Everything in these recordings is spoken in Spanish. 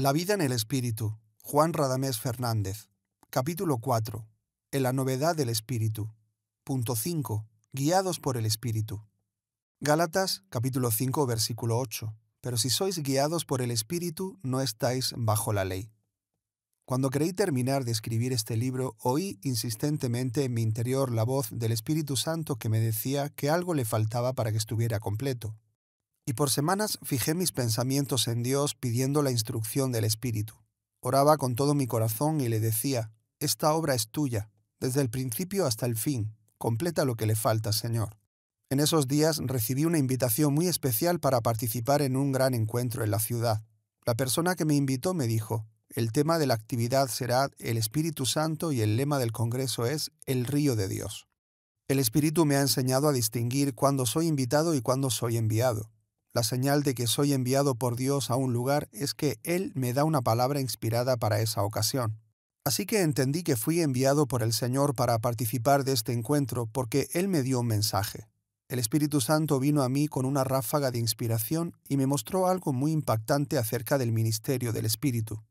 La vida en el Espíritu. Juan Radamés Fernández. Capítulo 4. En la novedad del Espíritu. Punto 5. Guiados por el Espíritu. Gálatas capítulo 5 versículo 8. Pero si sois guiados por el Espíritu, no estáis bajo la ley. Cuando creí terminar de escribir este libro, oí insistentemente en mi interior la voz del Espíritu Santo que me decía que algo le faltaba para que estuviera completo y por semanas fijé mis pensamientos en Dios pidiendo la instrucción del Espíritu. Oraba con todo mi corazón y le decía, Esta obra es tuya, desde el principio hasta el fin, completa lo que le falta, Señor. En esos días recibí una invitación muy especial para participar en un gran encuentro en la ciudad. La persona que me invitó me dijo, el tema de la actividad será el Espíritu Santo y el lema del Congreso es el río de Dios. El Espíritu me ha enseñado a distinguir cuándo soy invitado y cuándo soy enviado. La señal de que soy enviado por Dios a un lugar es que Él me da una palabra inspirada para esa ocasión. Así que entendí que fui enviado por el Señor para participar de este encuentro porque Él me dio un mensaje. El Espíritu Santo vino a mí con una ráfaga de inspiración y me mostró algo muy impactante acerca del ministerio del Espíritu.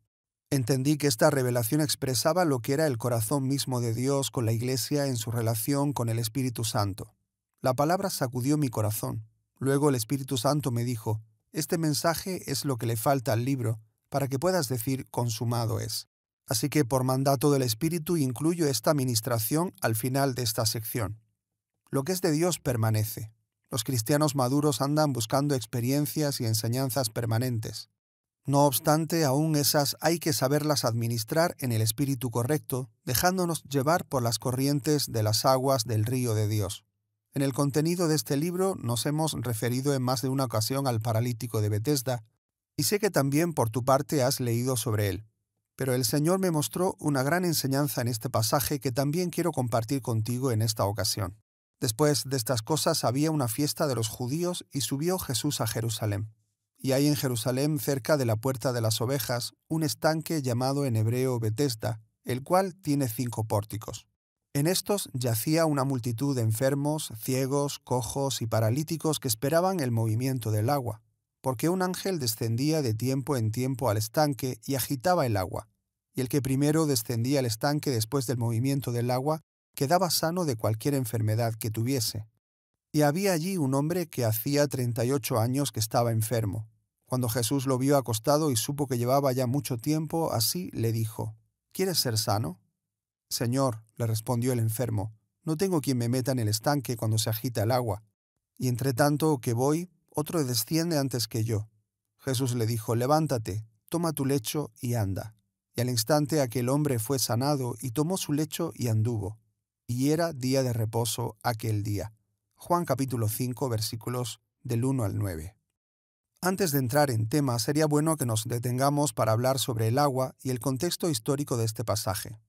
Entendí que esta revelación expresaba lo que era el corazón mismo de Dios con la Iglesia en su relación con el Espíritu Santo. La palabra sacudió mi corazón. Luego el Espíritu Santo me dijo, este mensaje es lo que le falta al libro, para que puedas decir consumado es. Así que por mandato del Espíritu incluyo esta ministración al final de esta sección. Lo que es de Dios permanece. Los cristianos maduros andan buscando experiencias y enseñanzas permanentes. No obstante, aún esas hay que saberlas administrar en el espíritu correcto, dejándonos llevar por las corrientes de las aguas del río de Dios. En el contenido de este libro nos hemos referido en más de una ocasión al paralítico de Bethesda, y sé que también por tu parte has leído sobre él. Pero el Señor me mostró una gran enseñanza en este pasaje que también quiero compartir contigo en esta ocasión. Después de estas cosas había una fiesta de los judíos y subió Jesús a Jerusalén. Y hay en Jerusalén, cerca de la puerta de las ovejas, un estanque llamado en hebreo Bethesda, el cual tiene cinco pórticos. En estos yacía una multitud de enfermos, ciegos, cojos y paralíticos que esperaban el movimiento del agua, porque un ángel descendía de tiempo en tiempo al estanque y agitaba el agua, y el que primero descendía al estanque después del movimiento del agua quedaba sano de cualquier enfermedad que tuviese. Y había allí un hombre que hacía treinta y ocho años que estaba enfermo. Cuando Jesús lo vio acostado y supo que llevaba ya mucho tiempo, así le dijo, ¿Quieres ser sano? Señor, le respondió el enfermo, no tengo quien me meta en el estanque cuando se agita el agua, y entre tanto que voy, otro desciende antes que yo. Jesús le dijo, levántate, toma tu lecho y anda. Y al instante aquel hombre fue sanado y tomó su lecho y anduvo. Y era día de reposo aquel día. Juan capítulo 5 versículos del 1 al 9. Antes de entrar en tema, sería bueno que nos detengamos para hablar sobre el agua y el contexto histórico de este pasaje.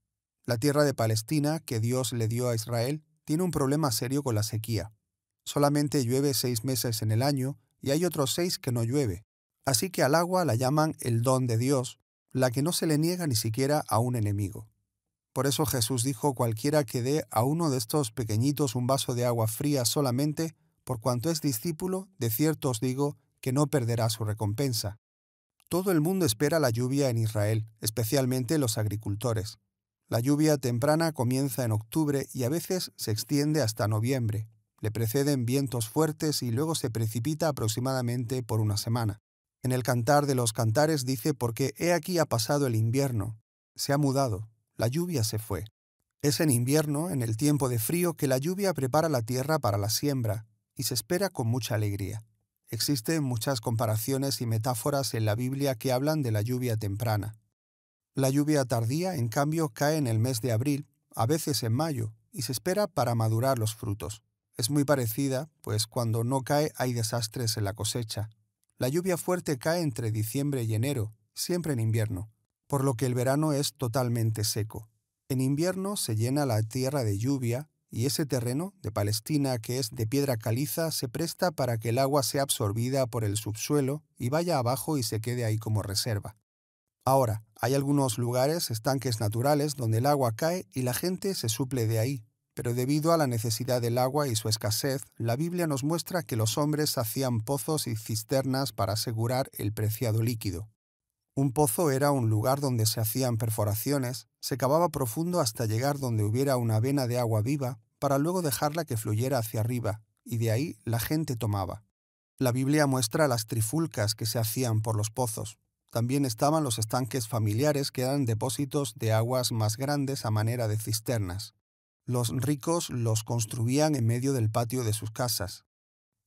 La tierra de Palestina, que Dios le dio a Israel, tiene un problema serio con la sequía. Solamente llueve seis meses en el año y hay otros seis que no llueve. Así que al agua la llaman el don de Dios, la que no se le niega ni siquiera a un enemigo. Por eso Jesús dijo, cualquiera que dé a uno de estos pequeñitos un vaso de agua fría solamente, por cuanto es discípulo, de cierto os digo que no perderá su recompensa. Todo el mundo espera la lluvia en Israel, especialmente los agricultores. La lluvia temprana comienza en octubre y a veces se extiende hasta noviembre. Le preceden vientos fuertes y luego se precipita aproximadamente por una semana. En el Cantar de los Cantares dice porque he aquí ha pasado el invierno, se ha mudado, la lluvia se fue. Es en invierno, en el tiempo de frío, que la lluvia prepara la tierra para la siembra, y se espera con mucha alegría. Existen muchas comparaciones y metáforas en la Biblia que hablan de la lluvia temprana. La lluvia tardía, en cambio, cae en el mes de abril, a veces en mayo, y se espera para madurar los frutos. Es muy parecida, pues cuando no cae hay desastres en la cosecha. La lluvia fuerte cae entre diciembre y enero, siempre en invierno, por lo que el verano es totalmente seco. En invierno se llena la tierra de lluvia y ese terreno de Palestina que es de piedra caliza se presta para que el agua sea absorbida por el subsuelo y vaya abajo y se quede ahí como reserva. Ahora, hay algunos lugares, estanques naturales, donde el agua cae y la gente se suple de ahí. Pero debido a la necesidad del agua y su escasez, la Biblia nos muestra que los hombres hacían pozos y cisternas para asegurar el preciado líquido. Un pozo era un lugar donde se hacían perforaciones, se cavaba profundo hasta llegar donde hubiera una vena de agua viva, para luego dejarla que fluyera hacia arriba, y de ahí la gente tomaba. La Biblia muestra las trifulcas que se hacían por los pozos, también estaban los estanques familiares que eran depósitos de aguas más grandes a manera de cisternas. Los ricos los construían en medio del patio de sus casas.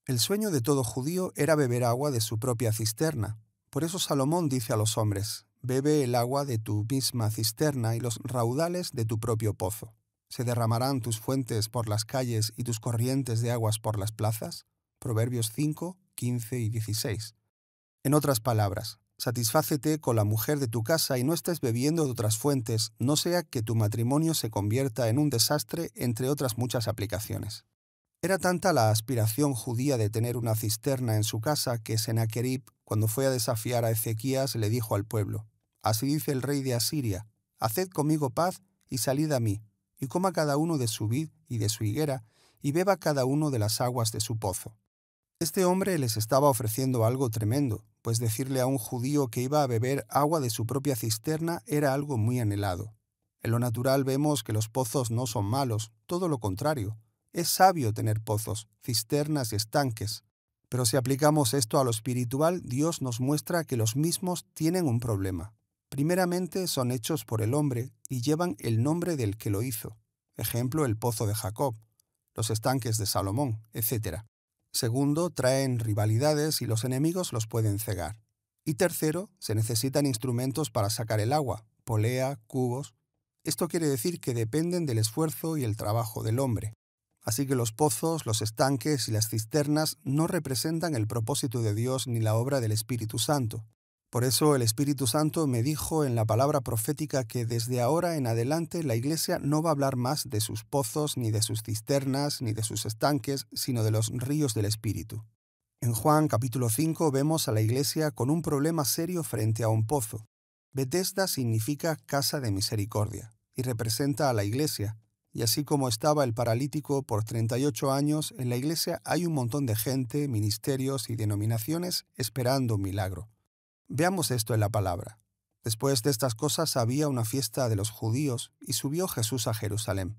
El sueño de todo judío era beber agua de su propia cisterna. Por eso Salomón dice a los hombres, bebe el agua de tu misma cisterna y los raudales de tu propio pozo. ¿Se derramarán tus fuentes por las calles y tus corrientes de aguas por las plazas? Proverbios 5, 15 y 16. En otras palabras, Satisfácete con la mujer de tu casa y no estés bebiendo de otras fuentes, no sea que tu matrimonio se convierta en un desastre, entre otras muchas aplicaciones. Era tanta la aspiración judía de tener una cisterna en su casa que Senaquerib, cuando fue a desafiar a Ezequías, le dijo al pueblo: Así dice el rey de Asiria: Haced conmigo paz y salid a mí, y coma cada uno de su vid y de su higuera, y beba cada uno de las aguas de su pozo. Este hombre les estaba ofreciendo algo tremendo, pues decirle a un judío que iba a beber agua de su propia cisterna era algo muy anhelado. En lo natural vemos que los pozos no son malos, todo lo contrario. Es sabio tener pozos, cisternas y estanques. Pero si aplicamos esto a lo espiritual, Dios nos muestra que los mismos tienen un problema. Primeramente son hechos por el hombre y llevan el nombre del que lo hizo. Ejemplo, el pozo de Jacob, los estanques de Salomón, etc. Segundo, traen rivalidades y los enemigos los pueden cegar. Y tercero, se necesitan instrumentos para sacar el agua, polea, cubos. Esto quiere decir que dependen del esfuerzo y el trabajo del hombre. Así que los pozos, los estanques y las cisternas no representan el propósito de Dios ni la obra del Espíritu Santo. Por eso el Espíritu Santo me dijo en la palabra profética que desde ahora en adelante la Iglesia no va a hablar más de sus pozos, ni de sus cisternas, ni de sus estanques, sino de los ríos del Espíritu. En Juan capítulo 5 vemos a la Iglesia con un problema serio frente a un pozo. Bethesda significa casa de misericordia y representa a la Iglesia. Y así como estaba el paralítico por 38 años, en la Iglesia hay un montón de gente, ministerios y denominaciones esperando un milagro. Veamos esto en la palabra. Después de estas cosas había una fiesta de los judíos, y subió Jesús a Jerusalén.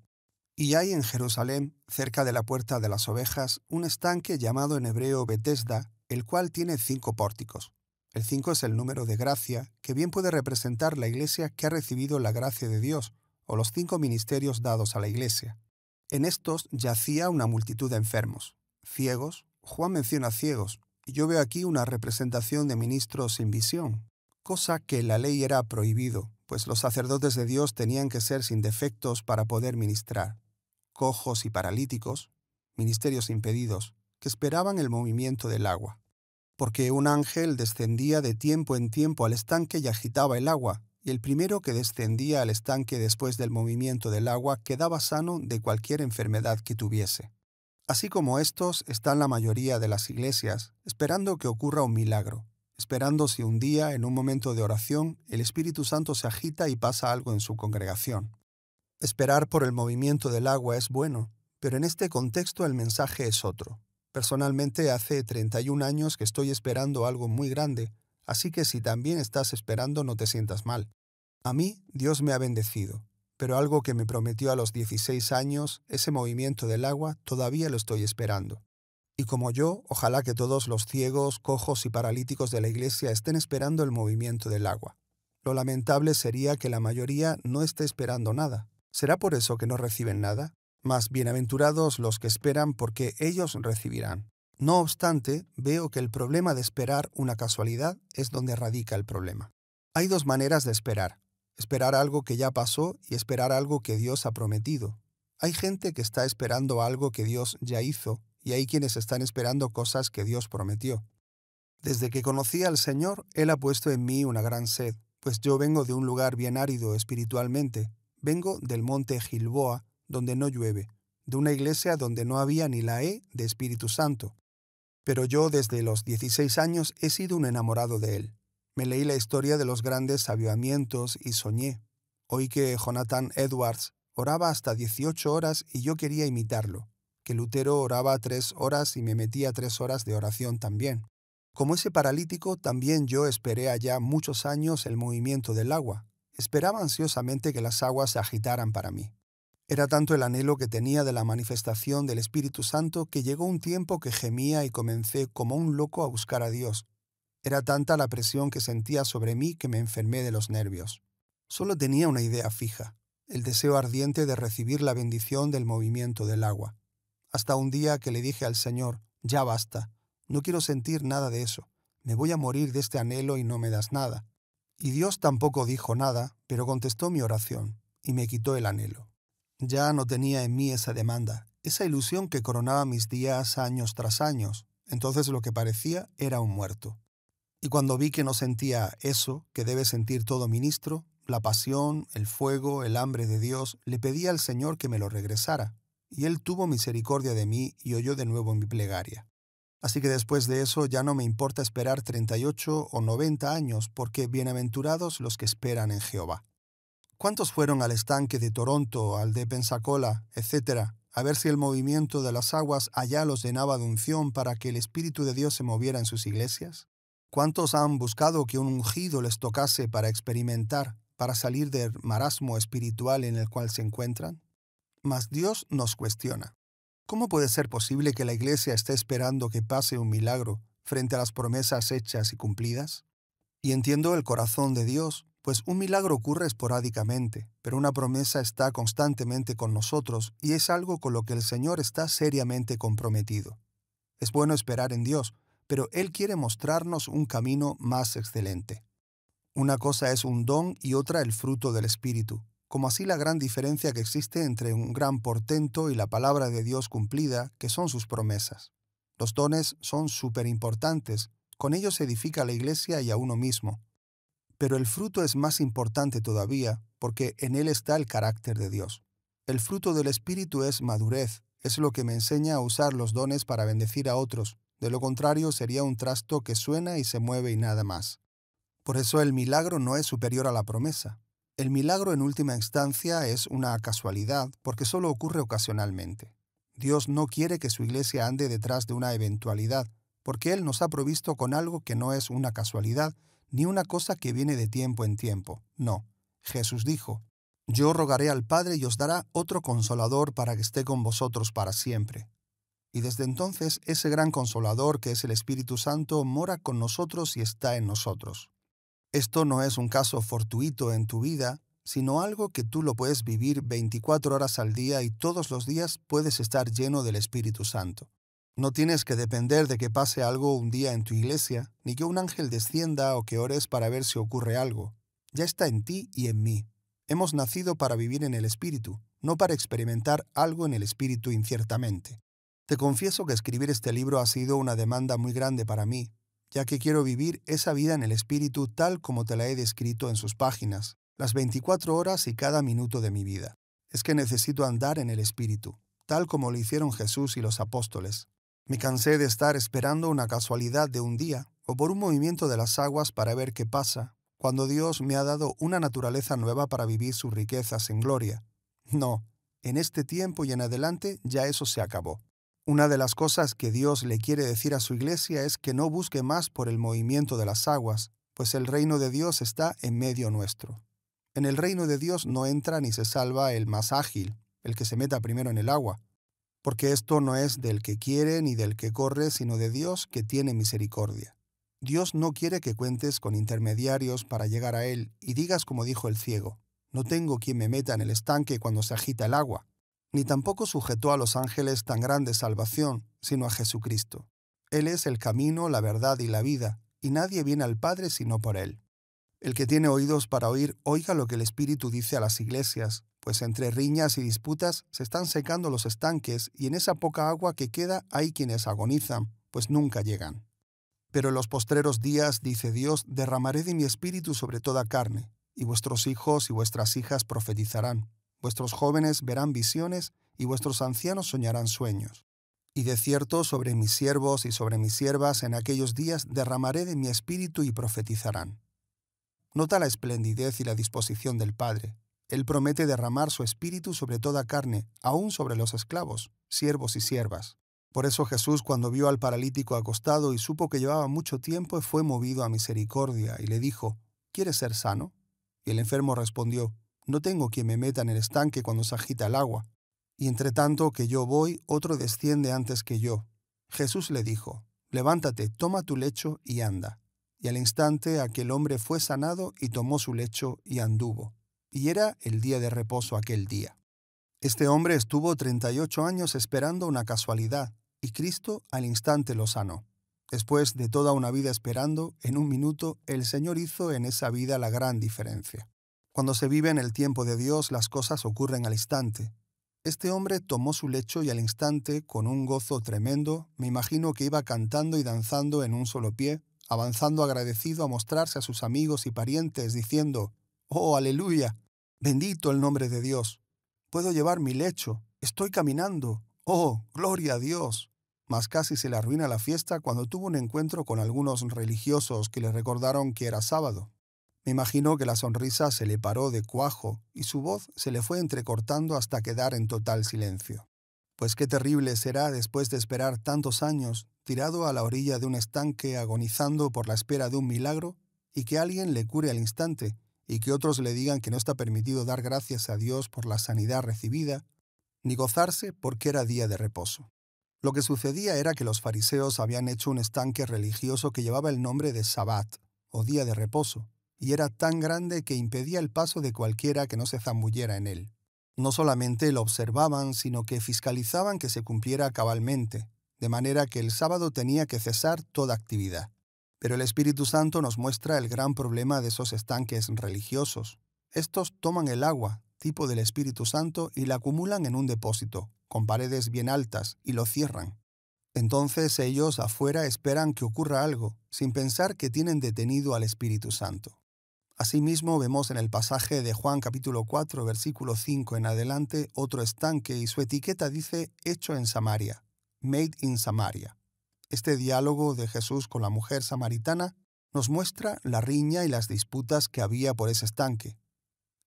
Y hay en Jerusalén, cerca de la puerta de las ovejas, un estanque llamado en hebreo Betesda, el cual tiene cinco pórticos. El cinco es el número de gracia, que bien puede representar la iglesia que ha recibido la gracia de Dios, o los cinco ministerios dados a la iglesia. En estos yacía una multitud de enfermos, ciegos, Juan menciona ciegos, y yo veo aquí una representación de ministros sin visión, cosa que la ley era prohibido, pues los sacerdotes de Dios tenían que ser sin defectos para poder ministrar, cojos y paralíticos, ministerios impedidos, que esperaban el movimiento del agua, porque un ángel descendía de tiempo en tiempo al estanque y agitaba el agua, y el primero que descendía al estanque después del movimiento del agua quedaba sano de cualquier enfermedad que tuviese. Así como estos están la mayoría de las iglesias esperando que ocurra un milagro, esperando si un día, en un momento de oración, el Espíritu Santo se agita y pasa algo en su congregación. Esperar por el movimiento del agua es bueno, pero en este contexto el mensaje es otro. Personalmente hace 31 años que estoy esperando algo muy grande, así que si también estás esperando no te sientas mal. A mí Dios me ha bendecido, pero algo que me prometió a los 16 años, ese movimiento del agua, todavía lo estoy esperando. Y como yo, ojalá que todos los ciegos, cojos y paralíticos de la Iglesia estén esperando el movimiento del agua. Lo lamentable sería que la mayoría no esté esperando nada. ¿Será por eso que no reciben nada? Más bienaventurados los que esperan porque ellos recibirán. No obstante, veo que el problema de esperar una casualidad es donde radica el problema. Hay dos maneras de esperar esperar algo que ya pasó y esperar algo que Dios ha prometido. Hay gente que está esperando algo que Dios ya hizo y hay quienes están esperando cosas que Dios prometió. Desde que conocí al Señor, Él ha puesto en mí una gran sed, pues yo vengo de un lugar bien árido espiritualmente, vengo del monte Gilboa, donde no llueve, de una iglesia donde no había ni la E de Espíritu Santo. Pero yo desde los 16 años he sido un enamorado de Él. Me leí la historia de los grandes avivamientos y soñé. Oí que Jonathan Edwards oraba hasta 18 horas y yo quería imitarlo, que Lutero oraba tres horas y me metía tres horas de oración también. Como ese paralítico, también yo esperé allá muchos años el movimiento del agua. Esperaba ansiosamente que las aguas se agitaran para mí. Era tanto el anhelo que tenía de la manifestación del Espíritu Santo que llegó un tiempo que gemía y comencé como un loco a buscar a Dios, era tanta la presión que sentía sobre mí que me enfermé de los nervios. Solo tenía una idea fija, el deseo ardiente de recibir la bendición del movimiento del agua. Hasta un día que le dije al Señor, ya basta, no quiero sentir nada de eso, me voy a morir de este anhelo y no me das nada. Y Dios tampoco dijo nada, pero contestó mi oración, y me quitó el anhelo. Ya no tenía en mí esa demanda, esa ilusión que coronaba mis días años tras años. Entonces lo que parecía era un muerto. Y cuando vi que no sentía eso que debe sentir todo ministro, la pasión, el fuego, el hambre de Dios, le pedí al Señor que me lo regresara, y Él tuvo misericordia de mí y oyó de nuevo en mi plegaria. Así que después de eso ya no me importa esperar 38 o 90 años, porque bienaventurados los que esperan en Jehová. ¿Cuántos fueron al estanque de Toronto, al de Pensacola, etcétera, a ver si el movimiento de las aguas allá los llenaba de unción para que el Espíritu de Dios se moviera en sus iglesias? ¿Cuántos han buscado que un ungido les tocase para experimentar, para salir del marasmo espiritual en el cual se encuentran? Mas Dios nos cuestiona. ¿Cómo puede ser posible que la Iglesia esté esperando que pase un milagro frente a las promesas hechas y cumplidas? Y entiendo el corazón de Dios, pues un milagro ocurre esporádicamente, pero una promesa está constantemente con nosotros y es algo con lo que el Señor está seriamente comprometido. Es bueno esperar en Dios, pero Él quiere mostrarnos un camino más excelente. Una cosa es un don y otra el fruto del Espíritu, como así la gran diferencia que existe entre un gran portento y la palabra de Dios cumplida, que son sus promesas. Los dones son súper importantes, con ellos se edifica la iglesia y a uno mismo. Pero el fruto es más importante todavía, porque en él está el carácter de Dios. El fruto del Espíritu es madurez, es lo que me enseña a usar los dones para bendecir a otros, de lo contrario, sería un trasto que suena y se mueve y nada más. Por eso el milagro no es superior a la promesa. El milagro en última instancia es una casualidad porque solo ocurre ocasionalmente. Dios no quiere que su iglesia ande detrás de una eventualidad, porque Él nos ha provisto con algo que no es una casualidad ni una cosa que viene de tiempo en tiempo. No. Jesús dijo, Yo rogaré al Padre y os dará otro consolador para que esté con vosotros para siempre, y desde entonces ese gran consolador que es el Espíritu Santo mora con nosotros y está en nosotros. Esto no es un caso fortuito en tu vida, sino algo que tú lo puedes vivir 24 horas al día y todos los días puedes estar lleno del Espíritu Santo. No tienes que depender de que pase algo un día en tu iglesia, ni que un ángel descienda o que ores para ver si ocurre algo. Ya está en ti y en mí. Hemos nacido para vivir en el Espíritu, no para experimentar algo en el Espíritu inciertamente. Te confieso que escribir este libro ha sido una demanda muy grande para mí, ya que quiero vivir esa vida en el espíritu tal como te la he descrito en sus páginas, las 24 horas y cada minuto de mi vida. Es que necesito andar en el espíritu, tal como lo hicieron Jesús y los apóstoles. Me cansé de estar esperando una casualidad de un día o por un movimiento de las aguas para ver qué pasa, cuando Dios me ha dado una naturaleza nueva para vivir sus riquezas en gloria. No, en este tiempo y en adelante ya eso se acabó. Una de las cosas que Dios le quiere decir a su iglesia es que no busque más por el movimiento de las aguas, pues el reino de Dios está en medio nuestro. En el reino de Dios no entra ni se salva el más ágil, el que se meta primero en el agua, porque esto no es del que quiere ni del que corre, sino de Dios que tiene misericordia. Dios no quiere que cuentes con intermediarios para llegar a Él y digas como dijo el ciego, no tengo quien me meta en el estanque cuando se agita el agua ni tampoco sujetó a los ángeles tan grande salvación, sino a Jesucristo. Él es el camino, la verdad y la vida, y nadie viene al Padre sino por Él. El que tiene oídos para oír, oiga lo que el Espíritu dice a las iglesias, pues entre riñas y disputas se están secando los estanques y en esa poca agua que queda hay quienes agonizan, pues nunca llegan. Pero en los postreros días, dice Dios, derramaré de mi espíritu sobre toda carne, y vuestros hijos y vuestras hijas profetizarán vuestros jóvenes verán visiones y vuestros ancianos soñarán sueños. Y de cierto sobre mis siervos y sobre mis siervas en aquellos días derramaré de mi espíritu y profetizarán. Nota la esplendidez y la disposición del Padre. Él promete derramar su espíritu sobre toda carne, aún sobre los esclavos, siervos y siervas. Por eso Jesús cuando vio al paralítico acostado y supo que llevaba mucho tiempo, fue movido a misericordia y le dijo, ¿Quieres ser sano? Y el enfermo respondió, no tengo quien me meta en el estanque cuando se agita el agua. Y entre tanto que yo voy, otro desciende antes que yo. Jesús le dijo, Levántate, toma tu lecho y anda. Y al instante aquel hombre fue sanado y tomó su lecho y anduvo. Y era el día de reposo aquel día. Este hombre estuvo 38 años esperando una casualidad, y Cristo al instante lo sanó. Después de toda una vida esperando, en un minuto el Señor hizo en esa vida la gran diferencia. Cuando se vive en el tiempo de Dios, las cosas ocurren al instante. Este hombre tomó su lecho y al instante, con un gozo tremendo, me imagino que iba cantando y danzando en un solo pie, avanzando agradecido a mostrarse a sus amigos y parientes, diciendo, Oh, aleluya, bendito el nombre de Dios. Puedo llevar mi lecho, estoy caminando, oh, gloria a Dios. Mas casi se le arruina la fiesta cuando tuvo un encuentro con algunos religiosos que le recordaron que era sábado. Me imagino que la sonrisa se le paró de cuajo y su voz se le fue entrecortando hasta quedar en total silencio. Pues qué terrible será después de esperar tantos años, tirado a la orilla de un estanque agonizando por la espera de un milagro, y que alguien le cure al instante, y que otros le digan que no está permitido dar gracias a Dios por la sanidad recibida, ni gozarse porque era día de reposo. Lo que sucedía era que los fariseos habían hecho un estanque religioso que llevaba el nombre de Sabbat, o día de reposo, y era tan grande que impedía el paso de cualquiera que no se zambulliera en él. No solamente lo observaban, sino que fiscalizaban que se cumpliera cabalmente, de manera que el sábado tenía que cesar toda actividad. Pero el Espíritu Santo nos muestra el gran problema de esos estanques religiosos. Estos toman el agua, tipo del Espíritu Santo, y la acumulan en un depósito, con paredes bien altas, y lo cierran. Entonces ellos afuera esperan que ocurra algo, sin pensar que tienen detenido al Espíritu Santo. Asimismo, vemos en el pasaje de Juan capítulo 4, versículo 5 en adelante, otro estanque y su etiqueta dice Hecho en Samaria, Made in Samaria. Este diálogo de Jesús con la mujer samaritana nos muestra la riña y las disputas que había por ese estanque.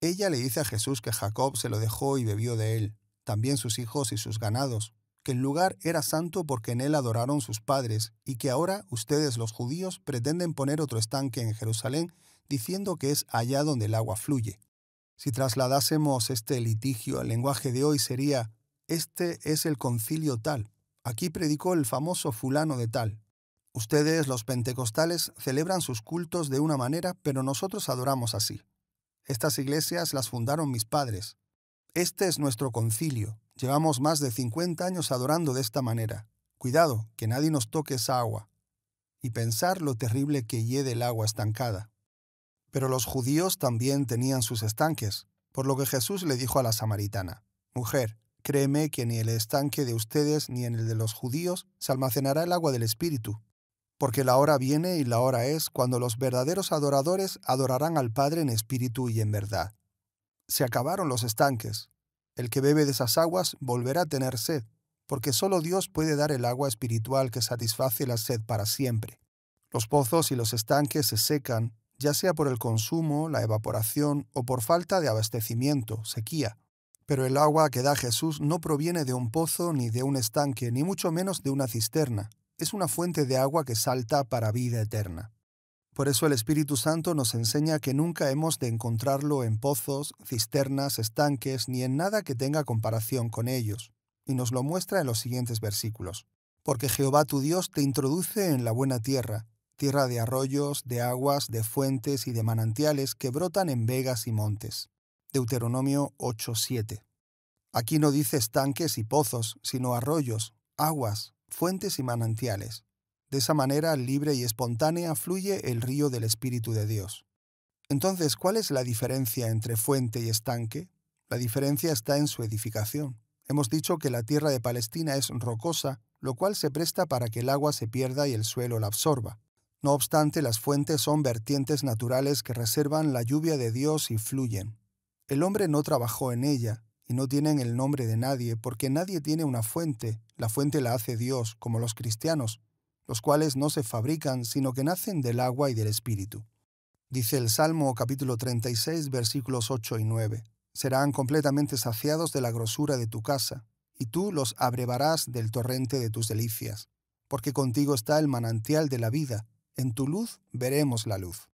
Ella le dice a Jesús que Jacob se lo dejó y bebió de él, también sus hijos y sus ganados, que el lugar era santo porque en él adoraron sus padres, y que ahora ustedes los judíos pretenden poner otro estanque en Jerusalén diciendo que es allá donde el agua fluye. Si trasladásemos este litigio al lenguaje de hoy sería, este es el concilio tal, aquí predicó el famoso fulano de tal. Ustedes los pentecostales celebran sus cultos de una manera, pero nosotros adoramos así. Estas iglesias las fundaron mis padres. Este es nuestro concilio. Llevamos más de 50 años adorando de esta manera. Cuidado, que nadie nos toque esa agua. Y pensar lo terrible que hiede el agua estancada. Pero los judíos también tenían sus estanques, por lo que Jesús le dijo a la samaritana, Mujer, créeme que ni el estanque de ustedes ni en el de los judíos se almacenará el agua del Espíritu, porque la hora viene y la hora es cuando los verdaderos adoradores adorarán al Padre en espíritu y en verdad. Se acabaron los estanques. El que bebe de esas aguas volverá a tener sed, porque solo Dios puede dar el agua espiritual que satisface la sed para siempre. Los pozos y los estanques se secan ya sea por el consumo, la evaporación o por falta de abastecimiento, sequía. Pero el agua que da Jesús no proviene de un pozo ni de un estanque, ni mucho menos de una cisterna. Es una fuente de agua que salta para vida eterna. Por eso el Espíritu Santo nos enseña que nunca hemos de encontrarlo en pozos, cisternas, estanques, ni en nada que tenga comparación con ellos, y nos lo muestra en los siguientes versículos. Porque Jehová tu Dios te introduce en la buena tierra, tierra de arroyos, de aguas, de fuentes y de manantiales que brotan en vegas y montes. Deuteronomio 8:7. Aquí no dice estanques y pozos, sino arroyos, aguas, fuentes y manantiales. De esa manera libre y espontánea fluye el río del Espíritu de Dios. Entonces, ¿cuál es la diferencia entre fuente y estanque? La diferencia está en su edificación. Hemos dicho que la tierra de Palestina es rocosa, lo cual se presta para que el agua se pierda y el suelo la absorba. No obstante, las fuentes son vertientes naturales que reservan la lluvia de Dios y fluyen. El hombre no trabajó en ella, y no tienen el nombre de nadie, porque nadie tiene una fuente, la fuente la hace Dios, como los cristianos, los cuales no se fabrican, sino que nacen del agua y del Espíritu. Dice el Salmo capítulo 36 versículos 8 y 9. Serán completamente saciados de la grosura de tu casa, y tú los abrevarás del torrente de tus delicias, porque contigo está el manantial de la vida, en tu luz veremos la luz.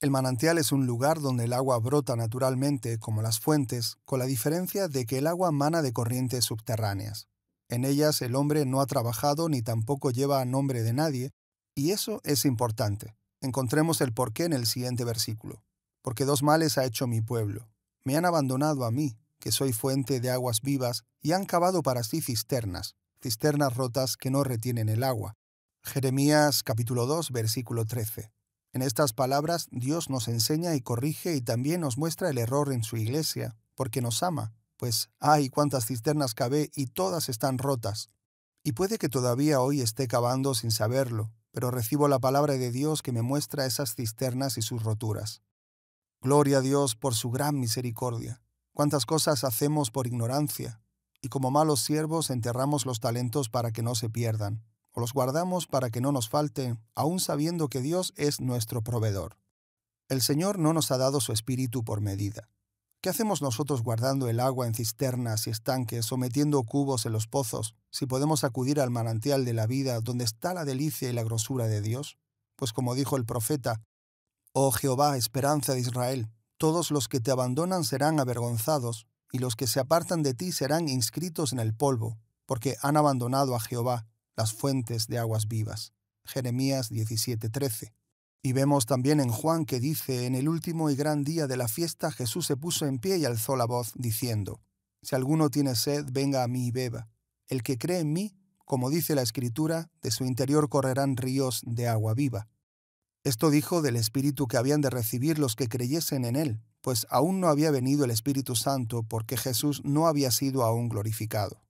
El manantial es un lugar donde el agua brota naturalmente, como las fuentes, con la diferencia de que el agua mana de corrientes subterráneas. En ellas el hombre no ha trabajado ni tampoco lleva a nombre de nadie, y eso es importante. Encontremos el porqué en el siguiente versículo. Porque dos males ha hecho mi pueblo. Me han abandonado a mí, que soy fuente de aguas vivas, y han cavado para sí cisternas, cisternas rotas que no retienen el agua. Jeremías capítulo 2, versículo 13. En estas palabras Dios nos enseña y corrige y también nos muestra el error en su iglesia, porque nos ama, pues ay cuántas cisternas cabé y todas están rotas. Y puede que todavía hoy esté cavando sin saberlo, pero recibo la palabra de Dios que me muestra esas cisternas y sus roturas. Gloria a Dios por su gran misericordia. Cuántas cosas hacemos por ignorancia, y como malos siervos enterramos los talentos para que no se pierdan o los guardamos para que no nos falte, aun sabiendo que Dios es nuestro proveedor. El Señor no nos ha dado su espíritu por medida. ¿Qué hacemos nosotros guardando el agua en cisternas y estanques o metiendo cubos en los pozos si podemos acudir al manantial de la vida donde está la delicia y la grosura de Dios? Pues como dijo el profeta, Oh Jehová, esperanza de Israel, todos los que te abandonan serán avergonzados, y los que se apartan de ti serán inscritos en el polvo, porque han abandonado a Jehová, las fuentes de aguas vivas. Jeremías 17:13. Y vemos también en Juan que dice, en el último y gran día de la fiesta Jesús se puso en pie y alzó la voz, diciendo, Si alguno tiene sed, venga a mí y beba. El que cree en mí, como dice la Escritura, de su interior correrán ríos de agua viva. Esto dijo del Espíritu que habían de recibir los que creyesen en él, pues aún no había venido el Espíritu Santo porque Jesús no había sido aún glorificado.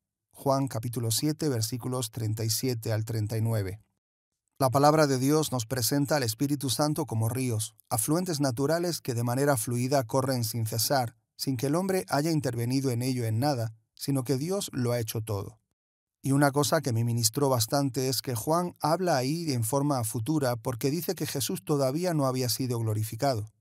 Juan capítulo 7 versículos 37 al 39. La palabra de Dios nos presenta al Espíritu Santo como ríos, afluentes naturales que de manera fluida corren sin cesar, sin que el hombre haya intervenido en ello en nada, sino que Dios lo ha hecho todo. Y una cosa que me ministró bastante es que Juan habla ahí en forma futura porque dice que Jesús todavía no había sido glorificado.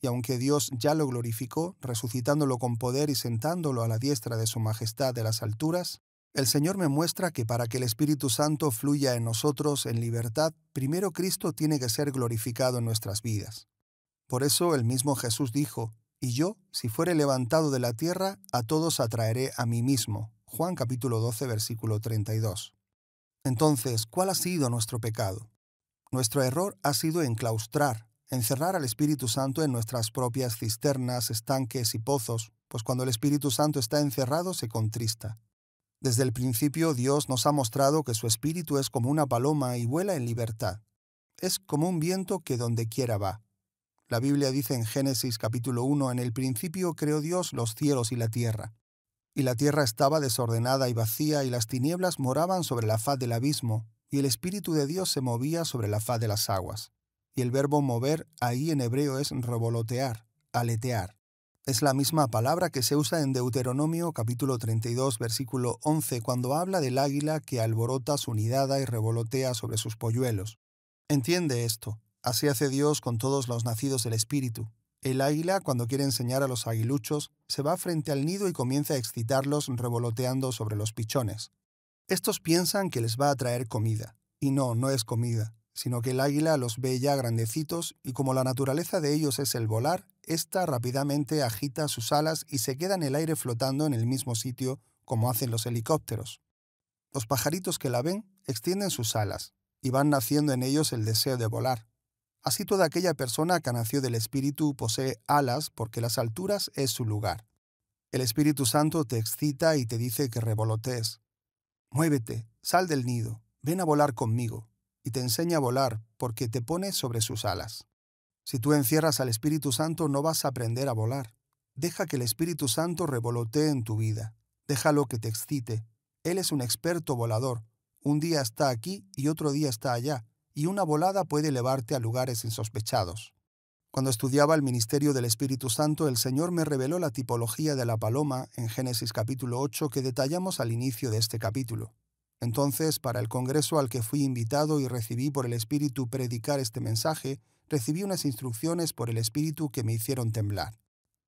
Y aunque Dios ya lo glorificó, resucitándolo con poder y sentándolo a la diestra de su majestad de las alturas, el Señor me muestra que para que el Espíritu Santo fluya en nosotros en libertad, primero Cristo tiene que ser glorificado en nuestras vidas. Por eso el mismo Jesús dijo, Y yo, si fuere levantado de la tierra, a todos atraeré a mí mismo. Juan capítulo 12, versículo 32. Entonces, ¿cuál ha sido nuestro pecado? Nuestro error ha sido enclaustrar, encerrar al Espíritu Santo en nuestras propias cisternas, estanques y pozos, pues cuando el Espíritu Santo está encerrado se contrista. Desde el principio Dios nos ha mostrado que su espíritu es como una paloma y vuela en libertad. Es como un viento que donde quiera va. La Biblia dice en Génesis capítulo 1, en el principio creó Dios los cielos y la tierra. Y la tierra estaba desordenada y vacía, y las tinieblas moraban sobre la faz del abismo, y el Espíritu de Dios se movía sobre la faz de las aguas. Y el verbo mover ahí en hebreo es revolotear, aletear. Es la misma palabra que se usa en Deuteronomio capítulo 32 versículo 11 cuando habla del águila que alborota su nidada y revolotea sobre sus polluelos. Entiende esto. Así hace Dios con todos los nacidos del Espíritu. El águila, cuando quiere enseñar a los aguiluchos, se va frente al nido y comienza a excitarlos revoloteando sobre los pichones. Estos piensan que les va a traer comida. Y no, no es comida, sino que el águila los ve ya grandecitos y como la naturaleza de ellos es el volar, ésta rápidamente agita sus alas y se queda en el aire flotando en el mismo sitio como hacen los helicópteros. Los pajaritos que la ven extienden sus alas y van naciendo en ellos el deseo de volar. Así toda aquella persona que nació del Espíritu posee alas porque las alturas es su lugar. El Espíritu Santo te excita y te dice que revolotees. Muévete, sal del nido, ven a volar conmigo, y te enseña a volar porque te pone sobre sus alas. Si tú encierras al Espíritu Santo no vas a aprender a volar. Deja que el Espíritu Santo revolotee en tu vida. Déjalo que te excite. Él es un experto volador. Un día está aquí y otro día está allá, y una volada puede elevarte a lugares insospechados. Cuando estudiaba el ministerio del Espíritu Santo, el Señor me reveló la tipología de la paloma en Génesis capítulo 8 que detallamos al inicio de este capítulo. Entonces, para el congreso al que fui invitado y recibí por el Espíritu predicar este mensaje, recibí unas instrucciones por el Espíritu que me hicieron temblar.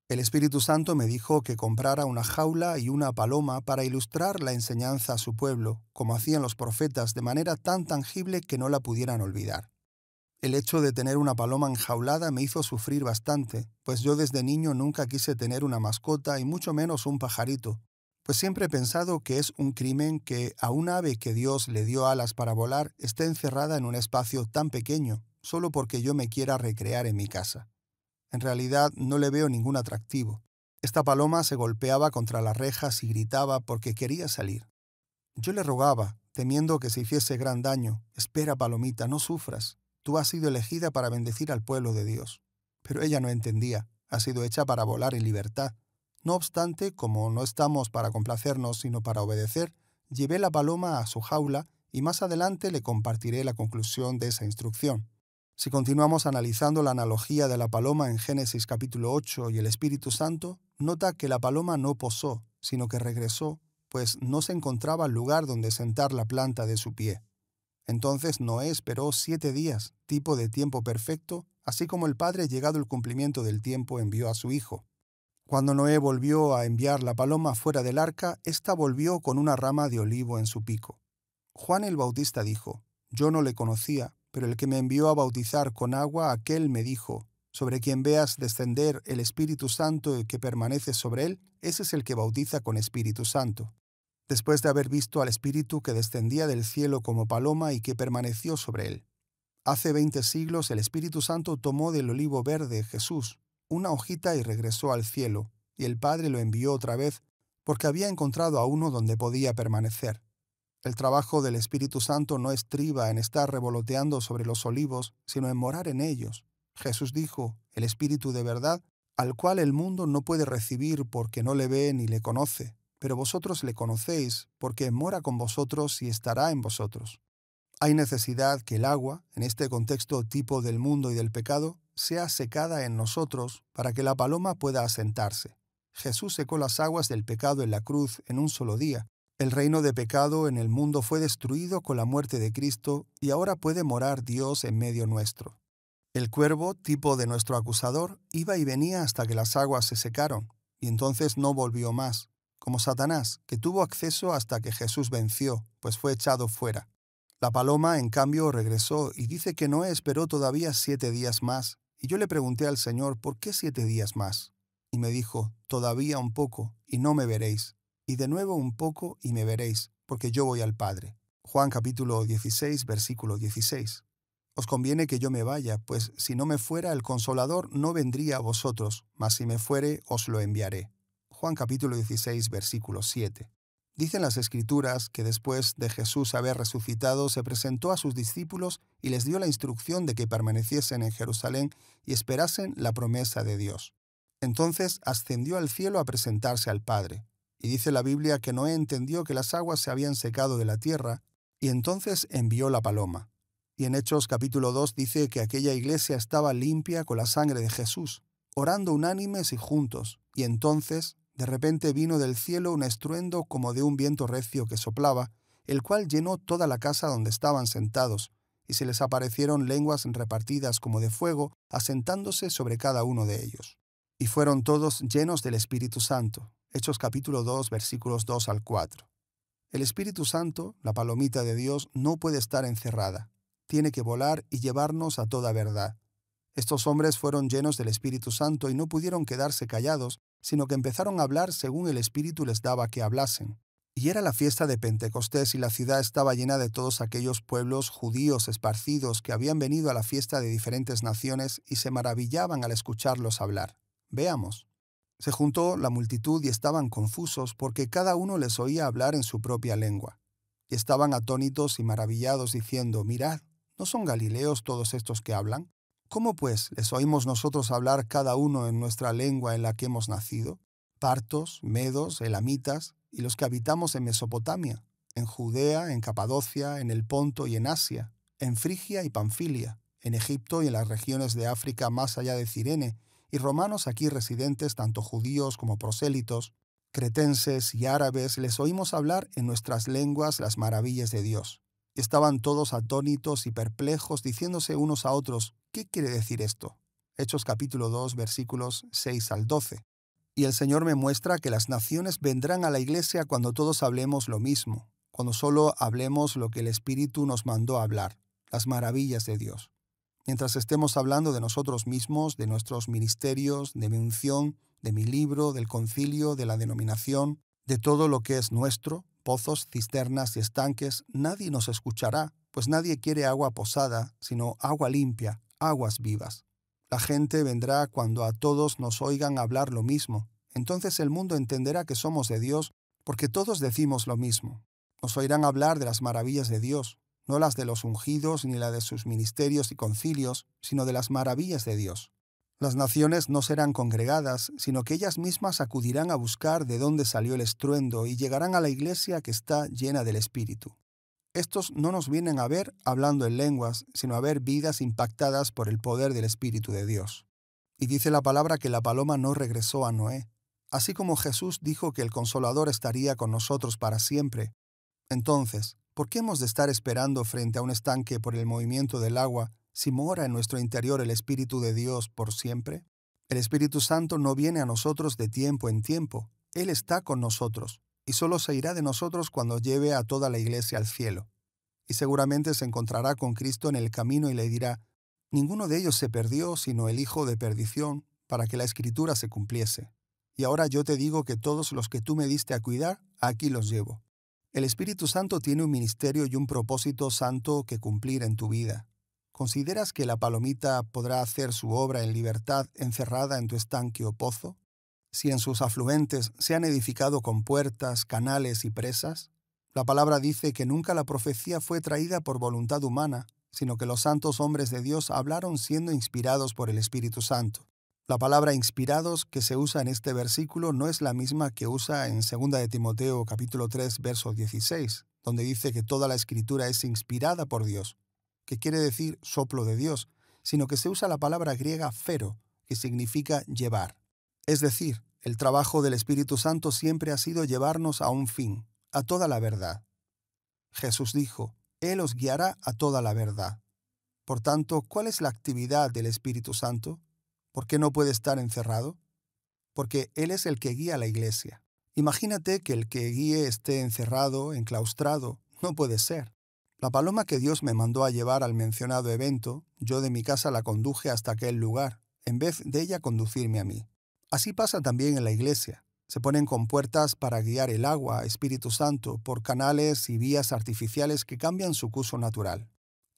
El Espíritu Santo me dijo que comprara una jaula y una paloma para ilustrar la enseñanza a su pueblo, como hacían los profetas, de manera tan tangible que no la pudieran olvidar. El hecho de tener una paloma enjaulada me hizo sufrir bastante, pues yo desde niño nunca quise tener una mascota y mucho menos un pajarito, pues siempre he pensado que es un crimen que a un ave que Dios le dio alas para volar esté encerrada en un espacio tan pequeño, solo porque yo me quiera recrear en mi casa. En realidad no le veo ningún atractivo. Esta paloma se golpeaba contra las rejas y gritaba porque quería salir. Yo le rogaba, temiendo que se hiciese gran daño, Espera, palomita, no sufras. Tú has sido elegida para bendecir al pueblo de Dios. Pero ella no entendía, ha sido hecha para volar en libertad. No obstante, como no estamos para complacernos, sino para obedecer, llevé la paloma a su jaula y más adelante le compartiré la conclusión de esa instrucción. Si continuamos analizando la analogía de la paloma en Génesis capítulo 8 y el Espíritu Santo, nota que la paloma no posó, sino que regresó, pues no se encontraba el lugar donde sentar la planta de su pie. Entonces Noé esperó siete días, tipo de tiempo perfecto, así como el Padre, llegado el cumplimiento del tiempo, envió a su Hijo. Cuando Noé volvió a enviar la paloma fuera del arca, ésta volvió con una rama de olivo en su pico. Juan el Bautista dijo, Yo no le conocía, pero el que me envió a bautizar con agua, aquel me dijo, sobre quien veas descender el Espíritu Santo y que permanece sobre él, ese es el que bautiza con Espíritu Santo. Después de haber visto al Espíritu que descendía del cielo como paloma y que permaneció sobre él. Hace veinte siglos el Espíritu Santo tomó del olivo verde Jesús una hojita y regresó al cielo, y el Padre lo envió otra vez, porque había encontrado a uno donde podía permanecer. El trabajo del Espíritu Santo no estriba en estar revoloteando sobre los olivos, sino en morar en ellos. Jesús dijo, el Espíritu de verdad, al cual el mundo no puede recibir porque no le ve ni le conoce, pero vosotros le conocéis porque mora con vosotros y estará en vosotros. Hay necesidad que el agua, en este contexto tipo del mundo y del pecado, sea secada en nosotros para que la paloma pueda asentarse. Jesús secó las aguas del pecado en la cruz en un solo día, el reino de pecado en el mundo fue destruido con la muerte de Cristo y ahora puede morar Dios en medio nuestro. El cuervo, tipo de nuestro acusador, iba y venía hasta que las aguas se secaron, y entonces no volvió más, como Satanás, que tuvo acceso hasta que Jesús venció, pues fue echado fuera. La paloma, en cambio, regresó y dice que no esperó todavía siete días más, y yo le pregunté al Señor, ¿por qué siete días más? Y me dijo, todavía un poco, y no me veréis, y de nuevo un poco y me veréis, porque yo voy al Padre. Juan capítulo 16, versículo 16. Os conviene que yo me vaya, pues si no me fuera el consolador no vendría a vosotros, mas si me fuere os lo enviaré. Juan capítulo 16, versículo 7. Dicen las escrituras que después de Jesús haber resucitado se presentó a sus discípulos y les dio la instrucción de que permaneciesen en Jerusalén y esperasen la promesa de Dios. Entonces ascendió al cielo a presentarse al Padre. Y dice la Biblia que Noé entendió que las aguas se habían secado de la tierra, y entonces envió la paloma. Y en Hechos capítulo 2 dice que aquella iglesia estaba limpia con la sangre de Jesús, orando unánimes y juntos, y entonces de repente vino del cielo un estruendo como de un viento recio que soplaba, el cual llenó toda la casa donde estaban sentados, y se les aparecieron lenguas repartidas como de fuego, asentándose sobre cada uno de ellos. Y fueron todos llenos del Espíritu Santo, Hechos capítulo 2, versículos 2 al 4. El Espíritu Santo, la palomita de Dios, no puede estar encerrada. Tiene que volar y llevarnos a toda verdad. Estos hombres fueron llenos del Espíritu Santo y no pudieron quedarse callados, sino que empezaron a hablar según el Espíritu les daba que hablasen. Y era la fiesta de Pentecostés y la ciudad estaba llena de todos aquellos pueblos judíos esparcidos que habían venido a la fiesta de diferentes naciones y se maravillaban al escucharlos hablar. Veamos. Se juntó la multitud y estaban confusos porque cada uno les oía hablar en su propia lengua. Y estaban atónitos y maravillados diciendo, mirad, ¿no son galileos todos estos que hablan? ¿Cómo pues les oímos nosotros hablar cada uno en nuestra lengua en la que hemos nacido? Partos, medos, elamitas y los que habitamos en Mesopotamia, en Judea, en Capadocia, en el Ponto y en Asia, en Frigia y Panfilia, en Egipto y en las regiones de África más allá de Cirene, y romanos aquí residentes, tanto judíos como prosélitos, cretenses y árabes, les oímos hablar en nuestras lenguas las maravillas de Dios. Estaban todos atónitos y perplejos, diciéndose unos a otros, ¿qué quiere decir esto? Hechos capítulo 2, versículos 6 al 12. Y el Señor me muestra que las naciones vendrán a la iglesia cuando todos hablemos lo mismo, cuando solo hablemos lo que el Espíritu nos mandó a hablar, las maravillas de Dios mientras estemos hablando de nosotros mismos, de nuestros ministerios, de mi unción, de mi libro, del concilio, de la denominación, de todo lo que es nuestro, pozos, cisternas y estanques, nadie nos escuchará, pues nadie quiere agua posada, sino agua limpia, aguas vivas. La gente vendrá cuando a todos nos oigan hablar lo mismo. Entonces el mundo entenderá que somos de Dios, porque todos decimos lo mismo. Nos oirán hablar de las maravillas de Dios, no las de los ungidos ni la de sus ministerios y concilios, sino de las maravillas de Dios. Las naciones no serán congregadas, sino que ellas mismas acudirán a buscar de dónde salió el estruendo y llegarán a la iglesia que está llena del Espíritu. Estos no nos vienen a ver hablando en lenguas, sino a ver vidas impactadas por el poder del Espíritu de Dios. Y dice la palabra que la paloma no regresó a Noé, así como Jesús dijo que el consolador estaría con nosotros para siempre. Entonces, ¿Por qué hemos de estar esperando frente a un estanque por el movimiento del agua si mora en nuestro interior el Espíritu de Dios por siempre? El Espíritu Santo no viene a nosotros de tiempo en tiempo, Él está con nosotros, y solo se irá de nosotros cuando lleve a toda la iglesia al cielo. Y seguramente se encontrará con Cristo en el camino y le dirá, Ninguno de ellos se perdió sino el Hijo de perdición, para que la Escritura se cumpliese. Y ahora yo te digo que todos los que tú me diste a cuidar, aquí los llevo. El Espíritu Santo tiene un ministerio y un propósito santo que cumplir en tu vida. ¿Consideras que la palomita podrá hacer su obra en libertad encerrada en tu estanque o pozo? Si en sus afluentes se han edificado con puertas, canales y presas? La palabra dice que nunca la profecía fue traída por voluntad humana, sino que los santos hombres de Dios hablaron siendo inspirados por el Espíritu Santo. La palabra inspirados que se usa en este versículo no es la misma que usa en 2 de Timoteo capítulo 3 verso 16, donde dice que toda la escritura es inspirada por Dios, que quiere decir soplo de Dios, sino que se usa la palabra griega fero, que significa llevar. Es decir, el trabajo del Espíritu Santo siempre ha sido llevarnos a un fin, a toda la verdad. Jesús dijo, Él os guiará a toda la verdad. Por tanto, ¿cuál es la actividad del Espíritu Santo? ¿Por qué no puede estar encerrado? Porque Él es el que guía a la iglesia. Imagínate que el que guíe esté encerrado, enclaustrado. No puede ser. La paloma que Dios me mandó a llevar al mencionado evento, yo de mi casa la conduje hasta aquel lugar, en vez de ella conducirme a mí. Así pasa también en la iglesia. Se ponen puertas para guiar el agua, Espíritu Santo, por canales y vías artificiales que cambian su curso natural.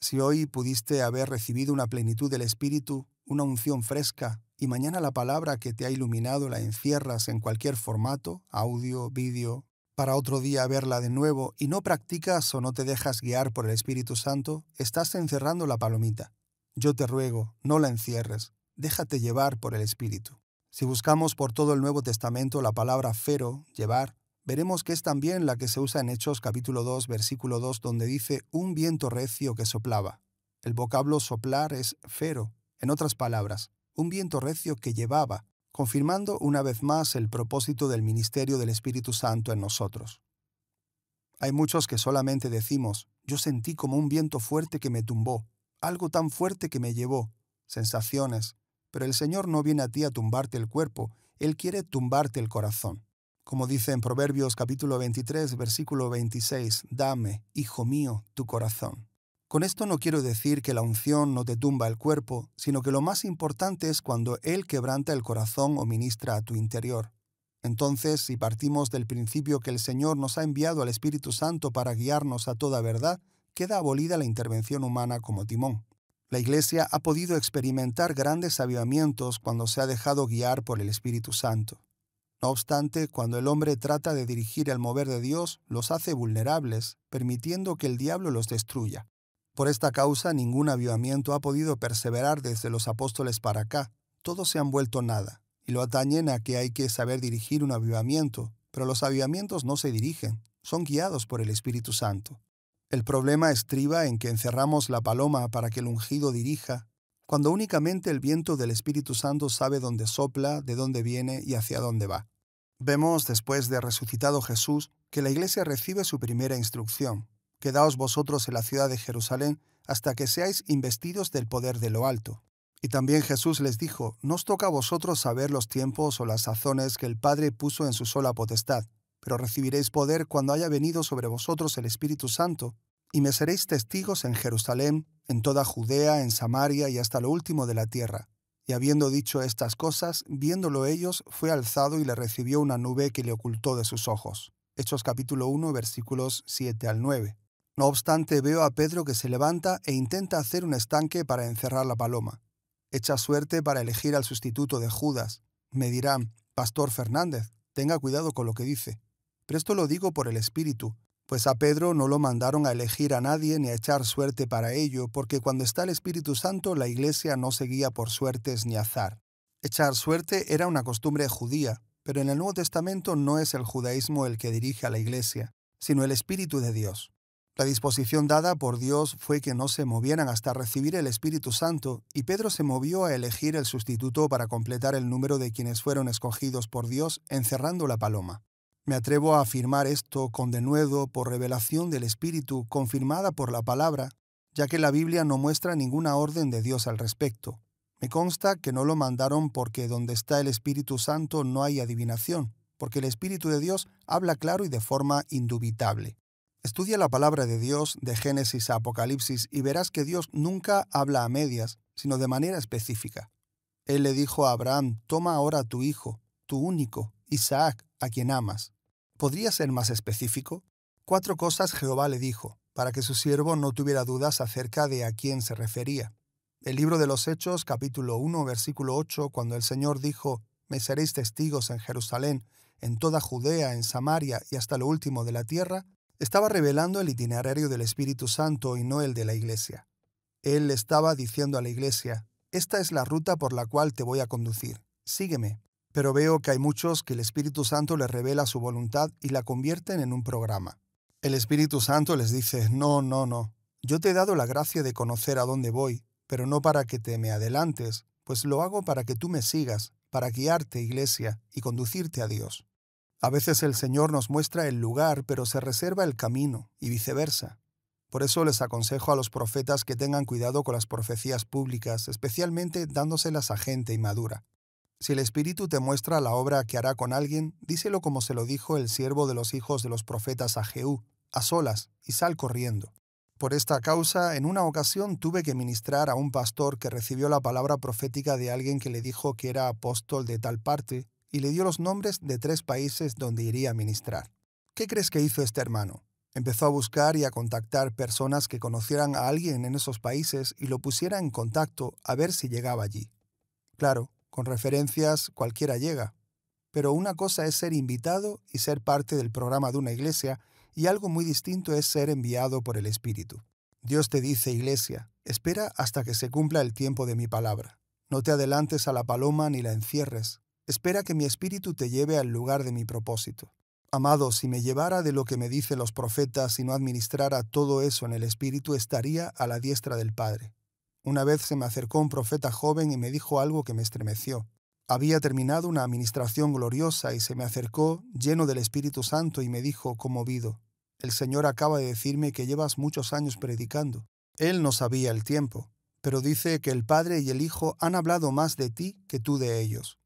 Si hoy pudiste haber recibido una plenitud del Espíritu, una unción fresca y mañana la palabra que te ha iluminado la encierras en cualquier formato, audio, vídeo, para otro día verla de nuevo y no practicas o no te dejas guiar por el Espíritu Santo, estás encerrando la palomita. Yo te ruego, no la encierres, déjate llevar por el Espíritu. Si buscamos por todo el Nuevo Testamento la palabra fero, llevar, veremos que es también la que se usa en Hechos capítulo 2, versículo 2, donde dice un viento recio que soplaba. El vocablo soplar es fero, en otras palabras, un viento recio que llevaba, confirmando una vez más el propósito del ministerio del Espíritu Santo en nosotros. Hay muchos que solamente decimos, yo sentí como un viento fuerte que me tumbó, algo tan fuerte que me llevó, sensaciones, pero el Señor no viene a ti a tumbarte el cuerpo, Él quiere tumbarte el corazón. Como dice en Proverbios capítulo 23, versículo 26, dame, hijo mío, tu corazón. Con esto no quiero decir que la unción no te tumba el cuerpo, sino que lo más importante es cuando Él quebranta el corazón o ministra a tu interior. Entonces, si partimos del principio que el Señor nos ha enviado al Espíritu Santo para guiarnos a toda verdad, queda abolida la intervención humana como timón. La Iglesia ha podido experimentar grandes avivamientos cuando se ha dejado guiar por el Espíritu Santo. No obstante, cuando el hombre trata de dirigir el mover de Dios, los hace vulnerables, permitiendo que el diablo los destruya. Por esta causa ningún avivamiento ha podido perseverar desde los apóstoles para acá. Todos se han vuelto nada, y lo atañen a que hay que saber dirigir un avivamiento, pero los avivamientos no se dirigen, son guiados por el Espíritu Santo. El problema estriba en que encerramos la paloma para que el ungido dirija, cuando únicamente el viento del Espíritu Santo sabe dónde sopla, de dónde viene y hacia dónde va. Vemos después de resucitado Jesús que la Iglesia recibe su primera instrucción, Quedaos vosotros en la ciudad de Jerusalén hasta que seáis investidos del poder de lo alto. Y también Jesús les dijo, No os toca a vosotros saber los tiempos o las sazones que el Padre puso en su sola potestad, pero recibiréis poder cuando haya venido sobre vosotros el Espíritu Santo, y me seréis testigos en Jerusalén, en toda Judea, en Samaria y hasta lo último de la tierra. Y habiendo dicho estas cosas, viéndolo ellos, fue alzado y le recibió una nube que le ocultó de sus ojos. Hechos capítulo 1 versículos 7 al 9. No obstante, veo a Pedro que se levanta e intenta hacer un estanque para encerrar la paloma. Echa suerte para elegir al sustituto de Judas. Me dirán, Pastor Fernández, tenga cuidado con lo que dice. Pero esto lo digo por el Espíritu, pues a Pedro no lo mandaron a elegir a nadie ni a echar suerte para ello, porque cuando está el Espíritu Santo la Iglesia no seguía por suertes ni azar. Echar suerte era una costumbre judía, pero en el Nuevo Testamento no es el judaísmo el que dirige a la Iglesia, sino el Espíritu de Dios. La disposición dada por Dios fue que no se movieran hasta recibir el Espíritu Santo, y Pedro se movió a elegir el sustituto para completar el número de quienes fueron escogidos por Dios encerrando la paloma. Me atrevo a afirmar esto con denuedo por revelación del Espíritu confirmada por la palabra, ya que la Biblia no muestra ninguna orden de Dios al respecto. Me consta que no lo mandaron porque donde está el Espíritu Santo no hay adivinación, porque el Espíritu de Dios habla claro y de forma indubitable. Estudia la palabra de Dios de Génesis a Apocalipsis y verás que Dios nunca habla a medias, sino de manera específica. Él le dijo a Abraham, toma ahora a tu hijo, tu único, Isaac, a quien amas. ¿Podría ser más específico? Cuatro cosas Jehová le dijo, para que su siervo no tuviera dudas acerca de a quién se refería. El libro de los Hechos, capítulo 1, versículo 8, cuando el Señor dijo, Me seréis testigos en Jerusalén, en toda Judea, en Samaria y hasta lo último de la tierra, estaba revelando el itinerario del Espíritu Santo y no el de la Iglesia. Él estaba diciendo a la Iglesia, esta es la ruta por la cual te voy a conducir, sígueme. Pero veo que hay muchos que el Espíritu Santo les revela su voluntad y la convierten en un programa. El Espíritu Santo les dice, no, no, no, yo te he dado la gracia de conocer a dónde voy, pero no para que te me adelantes, pues lo hago para que tú me sigas, para guiarte, iglesia, y conducirte a Dios. A veces el Señor nos muestra el lugar, pero se reserva el camino, y viceversa. Por eso les aconsejo a los profetas que tengan cuidado con las profecías públicas, especialmente dándoselas a gente inmadura. Si el Espíritu te muestra la obra que hará con alguien, díselo como se lo dijo el siervo de los hijos de los profetas a Jehú, a solas, y sal corriendo. Por esta causa, en una ocasión tuve que ministrar a un pastor que recibió la palabra profética de alguien que le dijo que era apóstol de tal parte, y le dio los nombres de tres países donde iría a ministrar. ¿Qué crees que hizo este hermano? Empezó a buscar y a contactar personas que conocieran a alguien en esos países y lo pusiera en contacto a ver si llegaba allí. Claro, con referencias cualquiera llega. Pero una cosa es ser invitado y ser parte del programa de una iglesia y algo muy distinto es ser enviado por el Espíritu. Dios te dice, iglesia, espera hasta que se cumpla el tiempo de mi palabra. No te adelantes a la paloma ni la encierres, espera que mi espíritu te lleve al lugar de mi propósito. Amado, si me llevara de lo que me dicen los profetas y no administrara todo eso en el espíritu, estaría a la diestra del Padre. Una vez se me acercó un profeta joven y me dijo algo que me estremeció. Había terminado una administración gloriosa y se me acercó, lleno del Espíritu Santo, y me dijo, conmovido, El Señor acaba de decirme que llevas muchos años predicando. Él no sabía el tiempo, pero dice que el Padre y el Hijo han hablado más de ti que tú de ellos.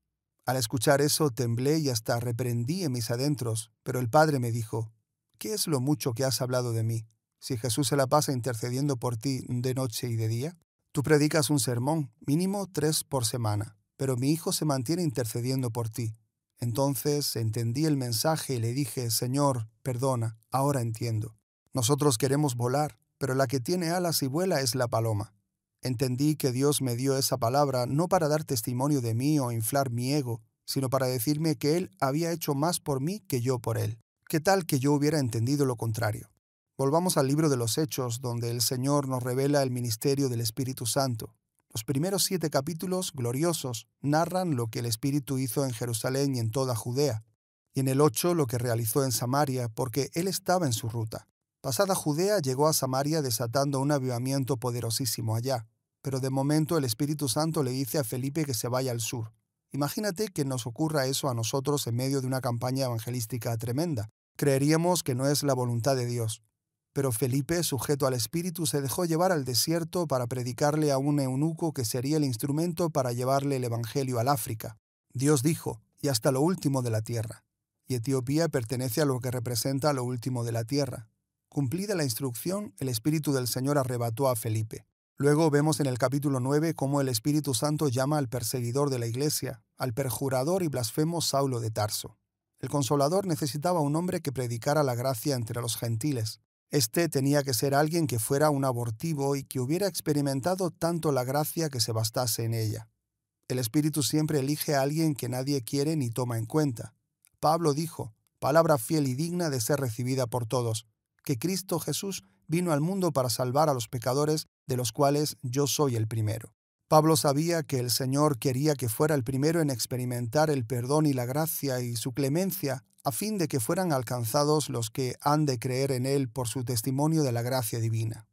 Al escuchar eso temblé y hasta reprendí en mis adentros, pero el Padre me dijo, ¿qué es lo mucho que has hablado de mí? Si Jesús se la pasa intercediendo por ti de noche y de día, tú predicas un sermón, mínimo tres por semana, pero mi hijo se mantiene intercediendo por ti. Entonces entendí el mensaje y le dije, Señor, perdona, ahora entiendo. Nosotros queremos volar, pero la que tiene alas y vuela es la paloma. Entendí que Dios me dio esa palabra no para dar testimonio de mí o inflar mi ego, sino para decirme que Él había hecho más por mí que yo por Él. ¿Qué tal que yo hubiera entendido lo contrario? Volvamos al libro de los Hechos, donde el Señor nos revela el ministerio del Espíritu Santo. Los primeros siete capítulos gloriosos narran lo que el Espíritu hizo en Jerusalén y en toda Judea, y en el ocho lo que realizó en Samaria, porque Él estaba en su ruta. Pasada Judea llegó a Samaria desatando un avivamiento poderosísimo allá, pero de momento el Espíritu Santo le dice a Felipe que se vaya al sur. Imagínate que nos ocurra eso a nosotros en medio de una campaña evangelística tremenda. Creeríamos que no es la voluntad de Dios. Pero Felipe, sujeto al Espíritu, se dejó llevar al desierto para predicarle a un eunuco que sería el instrumento para llevarle el Evangelio al África. Dios dijo, y hasta lo último de la tierra. Y Etiopía pertenece a lo que representa lo último de la tierra. Cumplida la instrucción, el Espíritu del Señor arrebató a Felipe. Luego vemos en el capítulo 9 cómo el Espíritu Santo llama al perseguidor de la iglesia, al perjurador y blasfemo Saulo de Tarso. El consolador necesitaba un hombre que predicara la gracia entre los gentiles. Este tenía que ser alguien que fuera un abortivo y que hubiera experimentado tanto la gracia que se bastase en ella. El Espíritu siempre elige a alguien que nadie quiere ni toma en cuenta. Pablo dijo, palabra fiel y digna de ser recibida por todos, que Cristo Jesús vino al mundo para salvar a los pecadores, de los cuales yo soy el primero. Pablo sabía que el Señor quería que fuera el primero en experimentar el perdón y la gracia y su clemencia, a fin de que fueran alcanzados los que han de creer en Él por su testimonio de la gracia divina.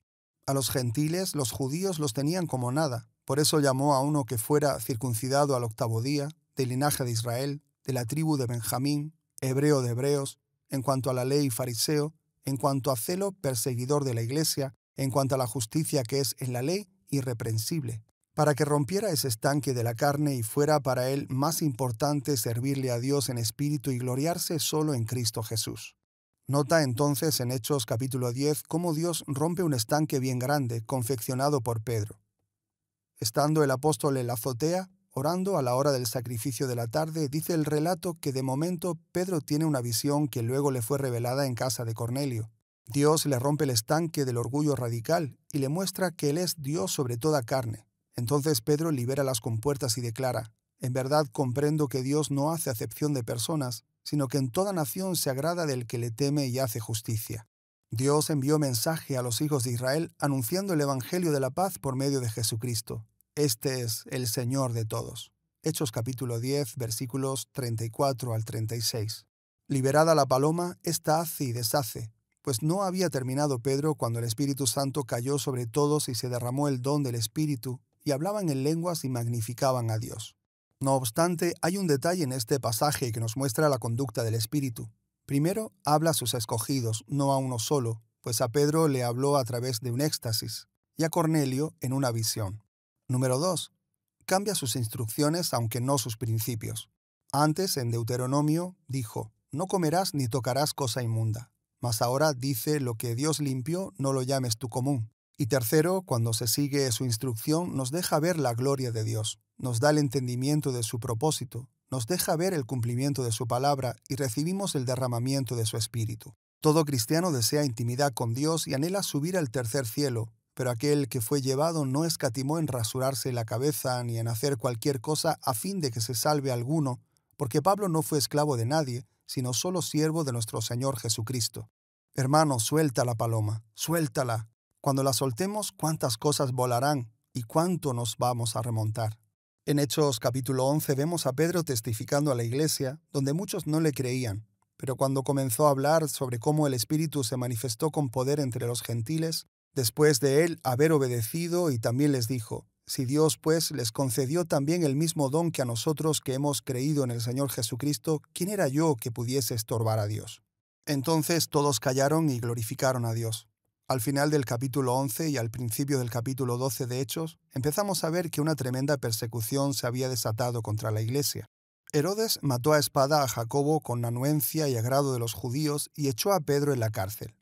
A los gentiles los judíos los tenían como nada, por eso llamó a uno que fuera circuncidado al octavo día, del linaje de Israel, de la tribu de Benjamín, hebreo de hebreos, en cuanto a la ley fariseo, en cuanto a celo perseguidor de la Iglesia, en cuanto a la justicia que es en la ley irreprensible, para que rompiera ese estanque de la carne y fuera para él más importante servirle a Dios en espíritu y gloriarse solo en Cristo Jesús. Nota entonces en Hechos capítulo 10 cómo Dios rompe un estanque bien grande, confeccionado por Pedro. Estando el apóstol en la azotea, orando a la hora del sacrificio de la tarde, dice el relato que de momento Pedro tiene una visión que luego le fue revelada en casa de Cornelio. Dios le rompe el estanque del orgullo radical y le muestra que Él es Dios sobre toda carne. Entonces Pedro libera las compuertas y declara, En verdad comprendo que Dios no hace acepción de personas, sino que en toda nación se agrada del que le teme y hace justicia. Dios envió mensaje a los hijos de Israel anunciando el Evangelio de la paz por medio de Jesucristo. Este es el Señor de todos. Hechos capítulo 10, versículos 34 al 36. Liberada la paloma, ésta hace y deshace, pues no había terminado Pedro cuando el Espíritu Santo cayó sobre todos y se derramó el don del Espíritu, y hablaban en lenguas y magnificaban a Dios. No obstante, hay un detalle en este pasaje que nos muestra la conducta del Espíritu. Primero, habla a sus escogidos, no a uno solo, pues a Pedro le habló a través de un éxtasis, y a Cornelio en una visión. Número 2. Cambia sus instrucciones aunque no sus principios. Antes, en Deuteronomio, dijo, No comerás ni tocarás cosa inmunda. Mas ahora dice, lo que Dios limpió, no lo llames tú común. Y tercero, cuando se sigue su instrucción, nos deja ver la gloria de Dios, nos da el entendimiento de su propósito, nos deja ver el cumplimiento de su palabra y recibimos el derramamiento de su espíritu. Todo cristiano desea intimidad con Dios y anhela subir al tercer cielo, pero aquel que fue llevado no escatimó en rasurarse la cabeza ni en hacer cualquier cosa a fin de que se salve alguno, porque Pablo no fue esclavo de nadie, sino solo siervo de nuestro Señor Jesucristo. Hermano, suelta la paloma, suéltala. Cuando la soltemos, cuántas cosas volarán y cuánto nos vamos a remontar. En Hechos capítulo 11 vemos a Pedro testificando a la iglesia, donde muchos no le creían, pero cuando comenzó a hablar sobre cómo el Espíritu se manifestó con poder entre los gentiles, después de él haber obedecido, y también les dijo, si Dios pues les concedió también el mismo don que a nosotros que hemos creído en el Señor Jesucristo, ¿quién era yo que pudiese estorbar a Dios? Entonces todos callaron y glorificaron a Dios. Al final del capítulo 11 y al principio del capítulo 12 de Hechos, empezamos a ver que una tremenda persecución se había desatado contra la iglesia. Herodes mató a espada a Jacobo con anuencia y agrado de los judíos y echó a Pedro en la cárcel.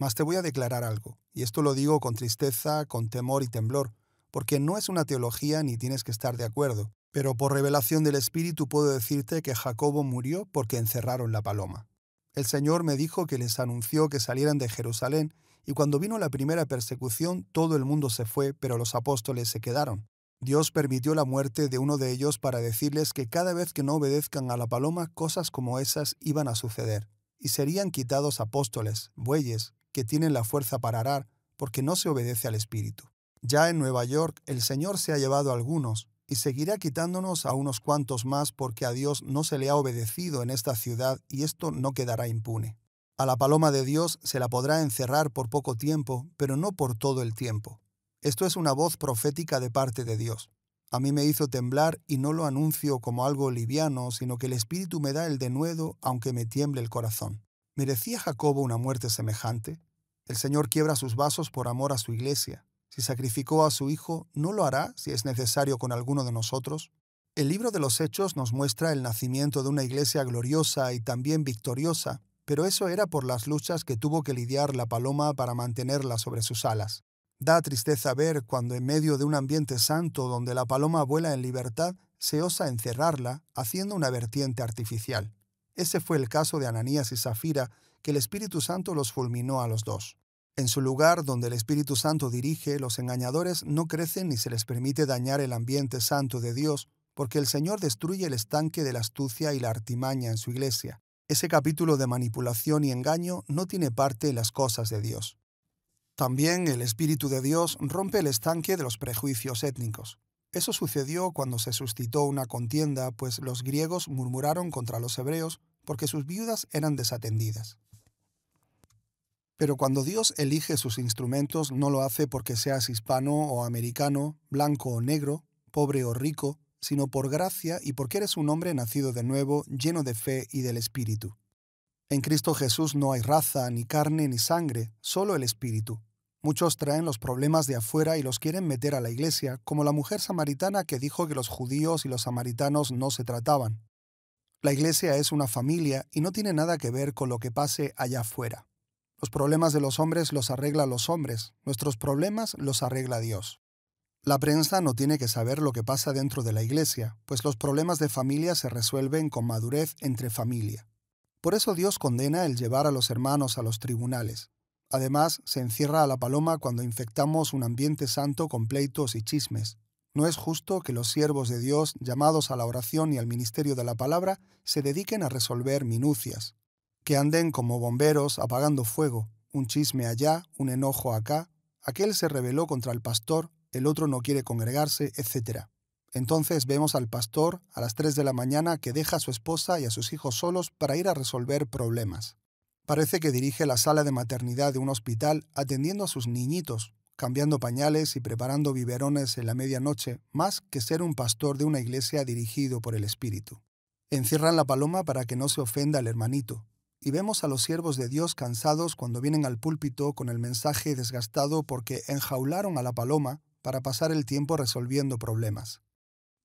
Mas te voy a declarar algo, y esto lo digo con tristeza, con temor y temblor, porque no es una teología ni tienes que estar de acuerdo, pero por revelación del Espíritu puedo decirte que Jacobo murió porque encerraron la paloma. El Señor me dijo que les anunció que salieran de Jerusalén, y cuando vino la primera persecución todo el mundo se fue, pero los apóstoles se quedaron. Dios permitió la muerte de uno de ellos para decirles que cada vez que no obedezcan a la paloma cosas como esas iban a suceder, y serían quitados apóstoles, bueyes, que tienen la fuerza para arar, porque no se obedece al Espíritu. Ya en Nueva York el Señor se ha llevado a algunos, y seguirá quitándonos a unos cuantos más porque a Dios no se le ha obedecido en esta ciudad y esto no quedará impune. A la paloma de Dios se la podrá encerrar por poco tiempo, pero no por todo el tiempo. Esto es una voz profética de parte de Dios. A mí me hizo temblar y no lo anuncio como algo liviano, sino que el Espíritu me da el denuedo aunque me tiemble el corazón. ¿Merecía Jacobo una muerte semejante? El Señor quiebra sus vasos por amor a su iglesia. Si sacrificó a su Hijo, ¿no lo hará si es necesario con alguno de nosotros? El libro de los Hechos nos muestra el nacimiento de una iglesia gloriosa y también victoriosa, pero eso era por las luchas que tuvo que lidiar la paloma para mantenerla sobre sus alas. Da tristeza ver cuando en medio de un ambiente santo donde la paloma vuela en libertad, se osa encerrarla haciendo una vertiente artificial. Ese fue el caso de Ananías y Zafira, que el Espíritu Santo los fulminó a los dos. En su lugar, donde el Espíritu Santo dirige, los engañadores no crecen ni se les permite dañar el ambiente santo de Dios, porque el Señor destruye el estanque de la astucia y la artimaña en su iglesia. Ese capítulo de manipulación y engaño no tiene parte en las cosas de Dios. También el Espíritu de Dios rompe el estanque de los prejuicios étnicos. Eso sucedió cuando se suscitó una contienda, pues los griegos murmuraron contra los hebreos porque sus viudas eran desatendidas. Pero cuando Dios elige sus instrumentos, no lo hace porque seas hispano o americano, blanco o negro, pobre o rico, sino por gracia y porque eres un hombre nacido de nuevo, lleno de fe y del Espíritu. En Cristo Jesús no hay raza, ni carne, ni sangre, solo el Espíritu. Muchos traen los problemas de afuera y los quieren meter a la iglesia, como la mujer samaritana que dijo que los judíos y los samaritanos no se trataban. La iglesia es una familia y no tiene nada que ver con lo que pase allá afuera. Los problemas de los hombres los arregla los hombres, nuestros problemas los arregla Dios. La prensa no tiene que saber lo que pasa dentro de la iglesia, pues los problemas de familia se resuelven con madurez entre familia. Por eso Dios condena el llevar a los hermanos a los tribunales. Además, se encierra a la paloma cuando infectamos un ambiente santo con pleitos y chismes. No es justo que los siervos de Dios, llamados a la oración y al ministerio de la palabra, se dediquen a resolver minucias, que anden como bomberos apagando fuego, un chisme allá, un enojo acá, aquel se rebeló contra el pastor, el otro no quiere congregarse, etc. Entonces vemos al pastor a las 3 de la mañana que deja a su esposa y a sus hijos solos para ir a resolver problemas. Parece que dirige la sala de maternidad de un hospital atendiendo a sus niñitos, cambiando pañales y preparando biberones en la medianoche, más que ser un pastor de una iglesia dirigido por el Espíritu. Encierran la paloma para que no se ofenda el hermanito, y vemos a los siervos de Dios cansados cuando vienen al púlpito con el mensaje desgastado porque enjaularon a la paloma para pasar el tiempo resolviendo problemas.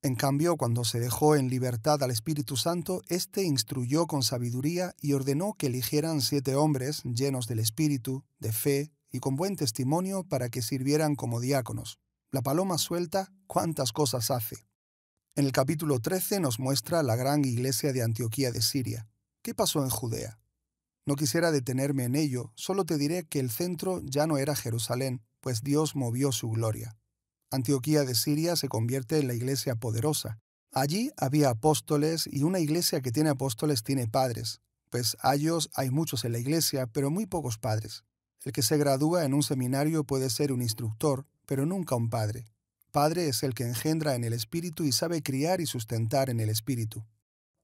En cambio, cuando se dejó en libertad al Espíritu Santo, éste instruyó con sabiduría y ordenó que eligieran siete hombres llenos del Espíritu, de fe, y con buen testimonio para que sirvieran como diáconos. La paloma suelta cuántas cosas hace. En el capítulo 13 nos muestra la gran iglesia de Antioquía de Siria. ¿Qué pasó en Judea? No quisiera detenerme en ello, solo te diré que el centro ya no era Jerusalén, pues Dios movió su gloria. Antioquía de Siria se convierte en la iglesia poderosa. Allí había apóstoles y una iglesia que tiene apóstoles tiene padres, pues a ellos hay muchos en la iglesia, pero muy pocos padres. El que se gradúa en un seminario puede ser un instructor, pero nunca un padre. Padre es el que engendra en el Espíritu y sabe criar y sustentar en el Espíritu.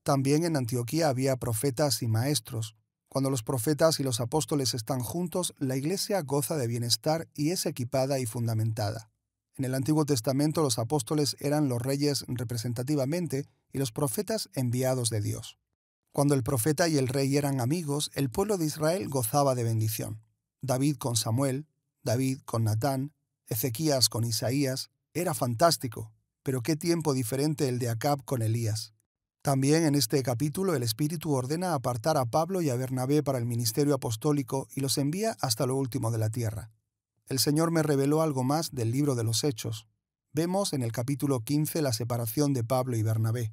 También en Antioquía había profetas y maestros. Cuando los profetas y los apóstoles están juntos, la iglesia goza de bienestar y es equipada y fundamentada. En el Antiguo Testamento los apóstoles eran los reyes representativamente y los profetas enviados de Dios. Cuando el profeta y el rey eran amigos, el pueblo de Israel gozaba de bendición. David con Samuel, David con Natán, Ezequías con Isaías, era fantástico, pero qué tiempo diferente el de Acab con Elías. También en este capítulo el Espíritu ordena apartar a Pablo y a Bernabé para el ministerio apostólico y los envía hasta lo último de la tierra. El Señor me reveló algo más del libro de los Hechos. Vemos en el capítulo 15 la separación de Pablo y Bernabé.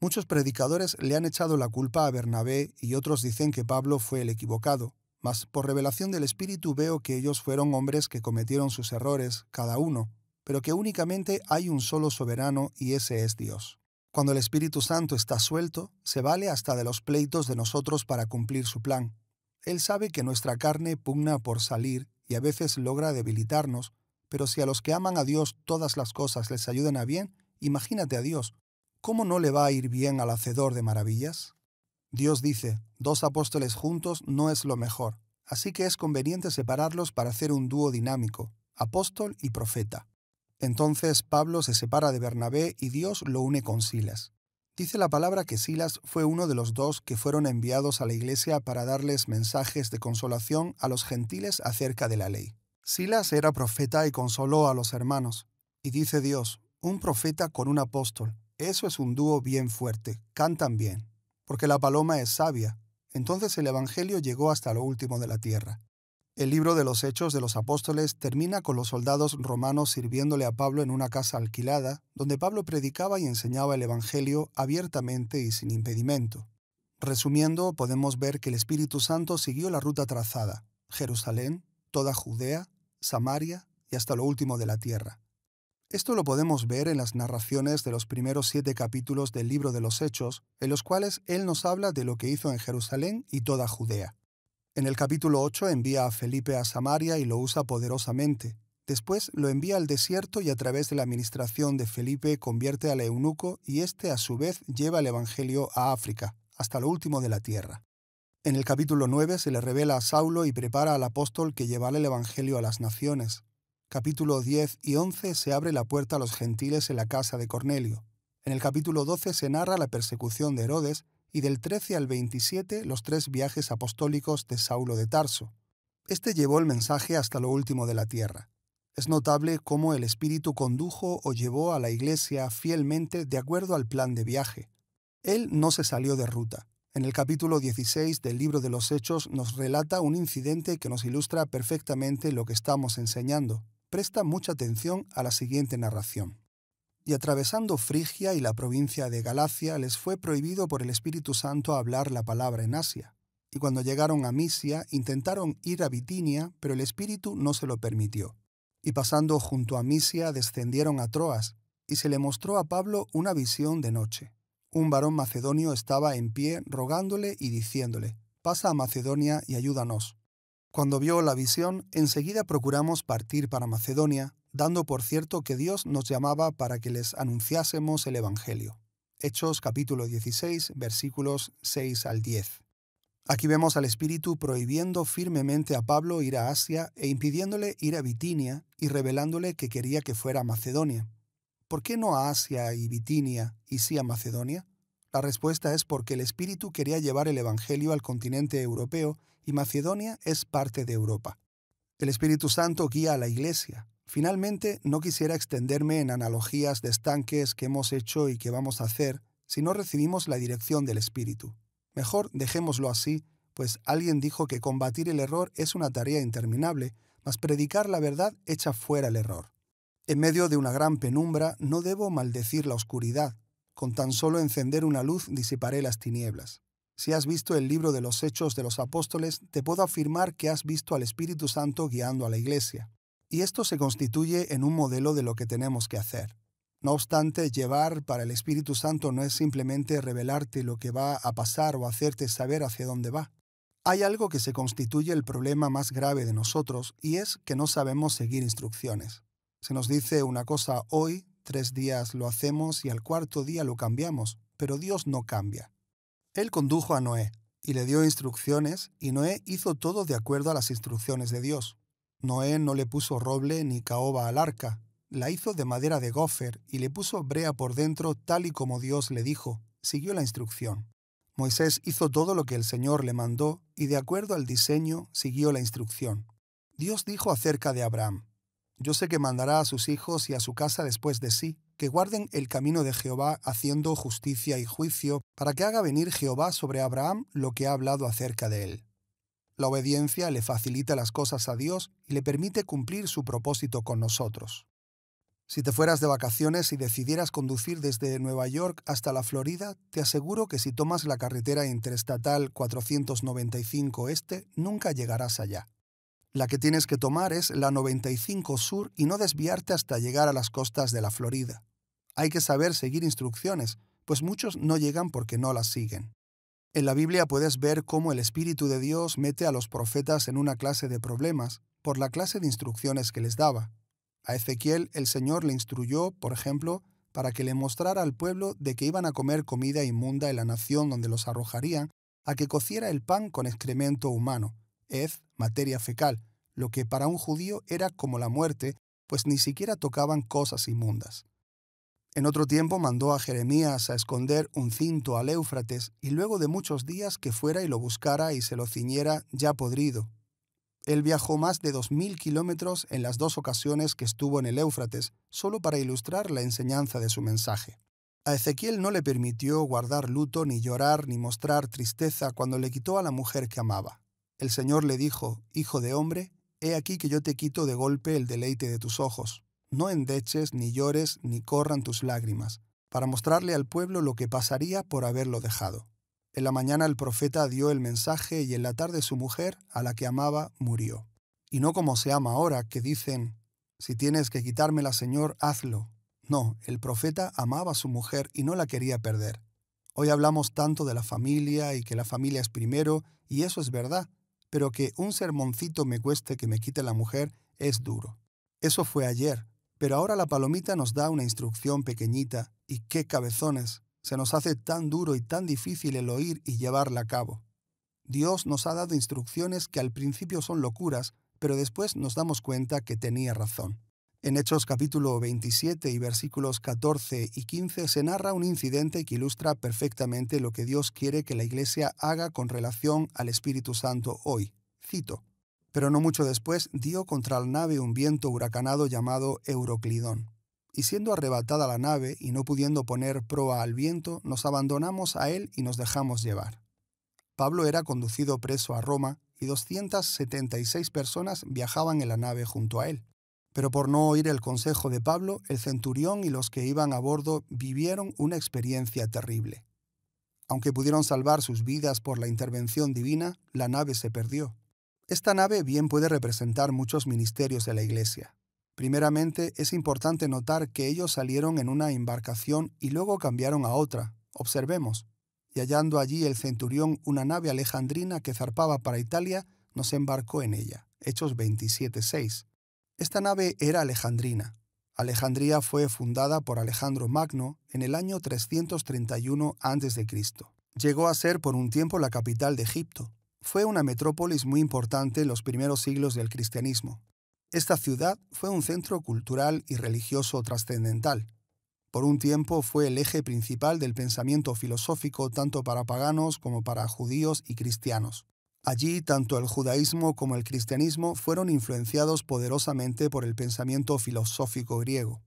Muchos predicadores le han echado la culpa a Bernabé y otros dicen que Pablo fue el equivocado, mas por revelación del Espíritu veo que ellos fueron hombres que cometieron sus errores, cada uno, pero que únicamente hay un solo soberano y ese es Dios. Cuando el Espíritu Santo está suelto, se vale hasta de los pleitos de nosotros para cumplir su plan. Él sabe que nuestra carne pugna por salir y a veces logra debilitarnos, pero si a los que aman a Dios todas las cosas les ayudan a bien, imagínate a Dios, ¿cómo no le va a ir bien al Hacedor de maravillas? Dios dice, dos apóstoles juntos no es lo mejor, así que es conveniente separarlos para hacer un dúo dinámico, apóstol y profeta. Entonces Pablo se separa de Bernabé y Dios lo une con Silas. Dice la palabra que Silas fue uno de los dos que fueron enviados a la iglesia para darles mensajes de consolación a los gentiles acerca de la ley. Silas era profeta y consoló a los hermanos. Y dice Dios, un profeta con un apóstol, eso es un dúo bien fuerte, cantan bien porque la paloma es sabia. Entonces el Evangelio llegó hasta lo último de la tierra. El libro de los Hechos de los Apóstoles termina con los soldados romanos sirviéndole a Pablo en una casa alquilada, donde Pablo predicaba y enseñaba el Evangelio abiertamente y sin impedimento. Resumiendo, podemos ver que el Espíritu Santo siguió la ruta trazada, Jerusalén, toda Judea, Samaria y hasta lo último de la tierra. Esto lo podemos ver en las narraciones de los primeros siete capítulos del libro de los Hechos, en los cuales él nos habla de lo que hizo en Jerusalén y toda Judea. En el capítulo 8 envía a Felipe a Samaria y lo usa poderosamente. Después lo envía al desierto y a través de la administración de Felipe convierte al eunuco y éste a su vez lleva el Evangelio a África, hasta lo último de la tierra. En el capítulo 9 se le revela a Saulo y prepara al apóstol que llevará el Evangelio a las naciones capítulo 10 y 11 se abre la puerta a los gentiles en la casa de Cornelio. En el capítulo 12 se narra la persecución de Herodes y del 13 al 27 los tres viajes apostólicos de Saulo de Tarso. Este llevó el mensaje hasta lo último de la tierra. Es notable cómo el Espíritu condujo o llevó a la Iglesia fielmente de acuerdo al plan de viaje. Él no se salió de ruta. En el capítulo 16 del libro de los Hechos nos relata un incidente que nos ilustra perfectamente lo que estamos enseñando presta mucha atención a la siguiente narración. Y atravesando Frigia y la provincia de Galacia les fue prohibido por el Espíritu Santo hablar la palabra en Asia. Y cuando llegaron a Misia intentaron ir a Bitinia, pero el Espíritu no se lo permitió. Y pasando junto a Misia descendieron a Troas, y se le mostró a Pablo una visión de noche. Un varón macedonio estaba en pie rogándole y diciéndole, pasa a Macedonia y ayúdanos. Cuando vio la visión, enseguida procuramos partir para Macedonia, dando por cierto que Dios nos llamaba para que les anunciásemos el Evangelio. Hechos capítulo 16, versículos 6 al 10. Aquí vemos al Espíritu prohibiendo firmemente a Pablo ir a Asia e impidiéndole ir a Bitinia y revelándole que quería que fuera a Macedonia. ¿Por qué no a Asia y Bitinia y sí a Macedonia? La respuesta es porque el Espíritu quería llevar el Evangelio al continente europeo y Macedonia es parte de Europa. El Espíritu Santo guía a la Iglesia. Finalmente, no quisiera extenderme en analogías de estanques que hemos hecho y que vamos a hacer si no recibimos la dirección del Espíritu. Mejor dejémoslo así, pues alguien dijo que combatir el error es una tarea interminable, mas predicar la verdad echa fuera el error. En medio de una gran penumbra no debo maldecir la oscuridad, con tan solo encender una luz disiparé las tinieblas. Si has visto el libro de los Hechos de los Apóstoles, te puedo afirmar que has visto al Espíritu Santo guiando a la Iglesia. Y esto se constituye en un modelo de lo que tenemos que hacer. No obstante, llevar para el Espíritu Santo no es simplemente revelarte lo que va a pasar o hacerte saber hacia dónde va. Hay algo que se constituye el problema más grave de nosotros y es que no sabemos seguir instrucciones. Se nos dice una cosa hoy, tres días lo hacemos y al cuarto día lo cambiamos, pero Dios no cambia. Él condujo a Noé y le dio instrucciones, y Noé hizo todo de acuerdo a las instrucciones de Dios. Noé no le puso roble ni caoba al arca, la hizo de madera de gofer y le puso brea por dentro tal y como Dios le dijo. Siguió la instrucción. Moisés hizo todo lo que el Señor le mandó y de acuerdo al diseño siguió la instrucción. Dios dijo acerca de Abraham, Yo sé que mandará a sus hijos y a su casa después de sí, que guarden el camino de Jehová haciendo justicia y juicio, para que haga venir Jehová sobre Abraham lo que ha hablado acerca de él. La obediencia le facilita las cosas a Dios y le permite cumplir su propósito con nosotros. Si te fueras de vacaciones y decidieras conducir desde Nueva York hasta la Florida, te aseguro que si tomas la carretera interestatal 495 Este, nunca llegarás allá. La que tienes que tomar es la 95 Sur y no desviarte hasta llegar a las costas de la Florida. Hay que saber seguir instrucciones, pues muchos no llegan porque no las siguen. En la Biblia puedes ver cómo el Espíritu de Dios mete a los profetas en una clase de problemas por la clase de instrucciones que les daba. A Ezequiel el Señor le instruyó, por ejemplo, para que le mostrara al pueblo de que iban a comer comida inmunda en la nación donde los arrojarían, a que cociera el pan con excremento humano, es materia fecal, lo que para un judío era como la muerte, pues ni siquiera tocaban cosas inmundas. En otro tiempo mandó a Jeremías a esconder un cinto al Éufrates, y luego de muchos días que fuera y lo buscara y se lo ciñera ya podrido. Él viajó más de dos mil kilómetros en las dos ocasiones que estuvo en el Éufrates, solo para ilustrar la enseñanza de su mensaje. A Ezequiel no le permitió guardar luto, ni llorar, ni mostrar tristeza cuando le quitó a la mujer que amaba. El Señor le dijo, Hijo de hombre, he aquí que yo te quito de golpe el deleite de tus ojos. No endeches, ni llores, ni corran tus lágrimas, para mostrarle al pueblo lo que pasaría por haberlo dejado. En la mañana el profeta dio el mensaje y en la tarde su mujer, a la que amaba, murió. Y no como se ama ahora, que dicen, si tienes que quitármela, Señor, hazlo. No, el profeta amaba a su mujer y no la quería perder. Hoy hablamos tanto de la familia y que la familia es primero, y eso es verdad, pero que un sermoncito me cueste que me quite la mujer es duro. Eso fue ayer, pero ahora la palomita nos da una instrucción pequeñita, y qué cabezones, se nos hace tan duro y tan difícil el oír y llevarla a cabo. Dios nos ha dado instrucciones que al principio son locuras, pero después nos damos cuenta que tenía razón. En Hechos capítulo 27 y versículos 14 y 15 se narra un incidente que ilustra perfectamente lo que Dios quiere que la Iglesia haga con relación al Espíritu Santo hoy. Cito. Pero no mucho después dio contra la nave un viento huracanado llamado Euroclidón. Y siendo arrebatada la nave y no pudiendo poner proa al viento, nos abandonamos a él y nos dejamos llevar. Pablo era conducido preso a Roma y 276 personas viajaban en la nave junto a él. Pero por no oír el consejo de Pablo, el centurión y los que iban a bordo vivieron una experiencia terrible. Aunque pudieron salvar sus vidas por la intervención divina, la nave se perdió. Esta nave bien puede representar muchos ministerios de la Iglesia. Primeramente, es importante notar que ellos salieron en una embarcación y luego cambiaron a otra. Observemos. Y hallando allí el centurión una nave alejandrina que zarpaba para Italia, nos embarcó en ella. Hechos 27.6 esta nave era alejandrina. Alejandría fue fundada por Alejandro Magno en el año 331 a.C. Llegó a ser por un tiempo la capital de Egipto. Fue una metrópolis muy importante en los primeros siglos del cristianismo. Esta ciudad fue un centro cultural y religioso trascendental. Por un tiempo fue el eje principal del pensamiento filosófico tanto para paganos como para judíos y cristianos. Allí, tanto el judaísmo como el cristianismo fueron influenciados poderosamente por el pensamiento filosófico griego.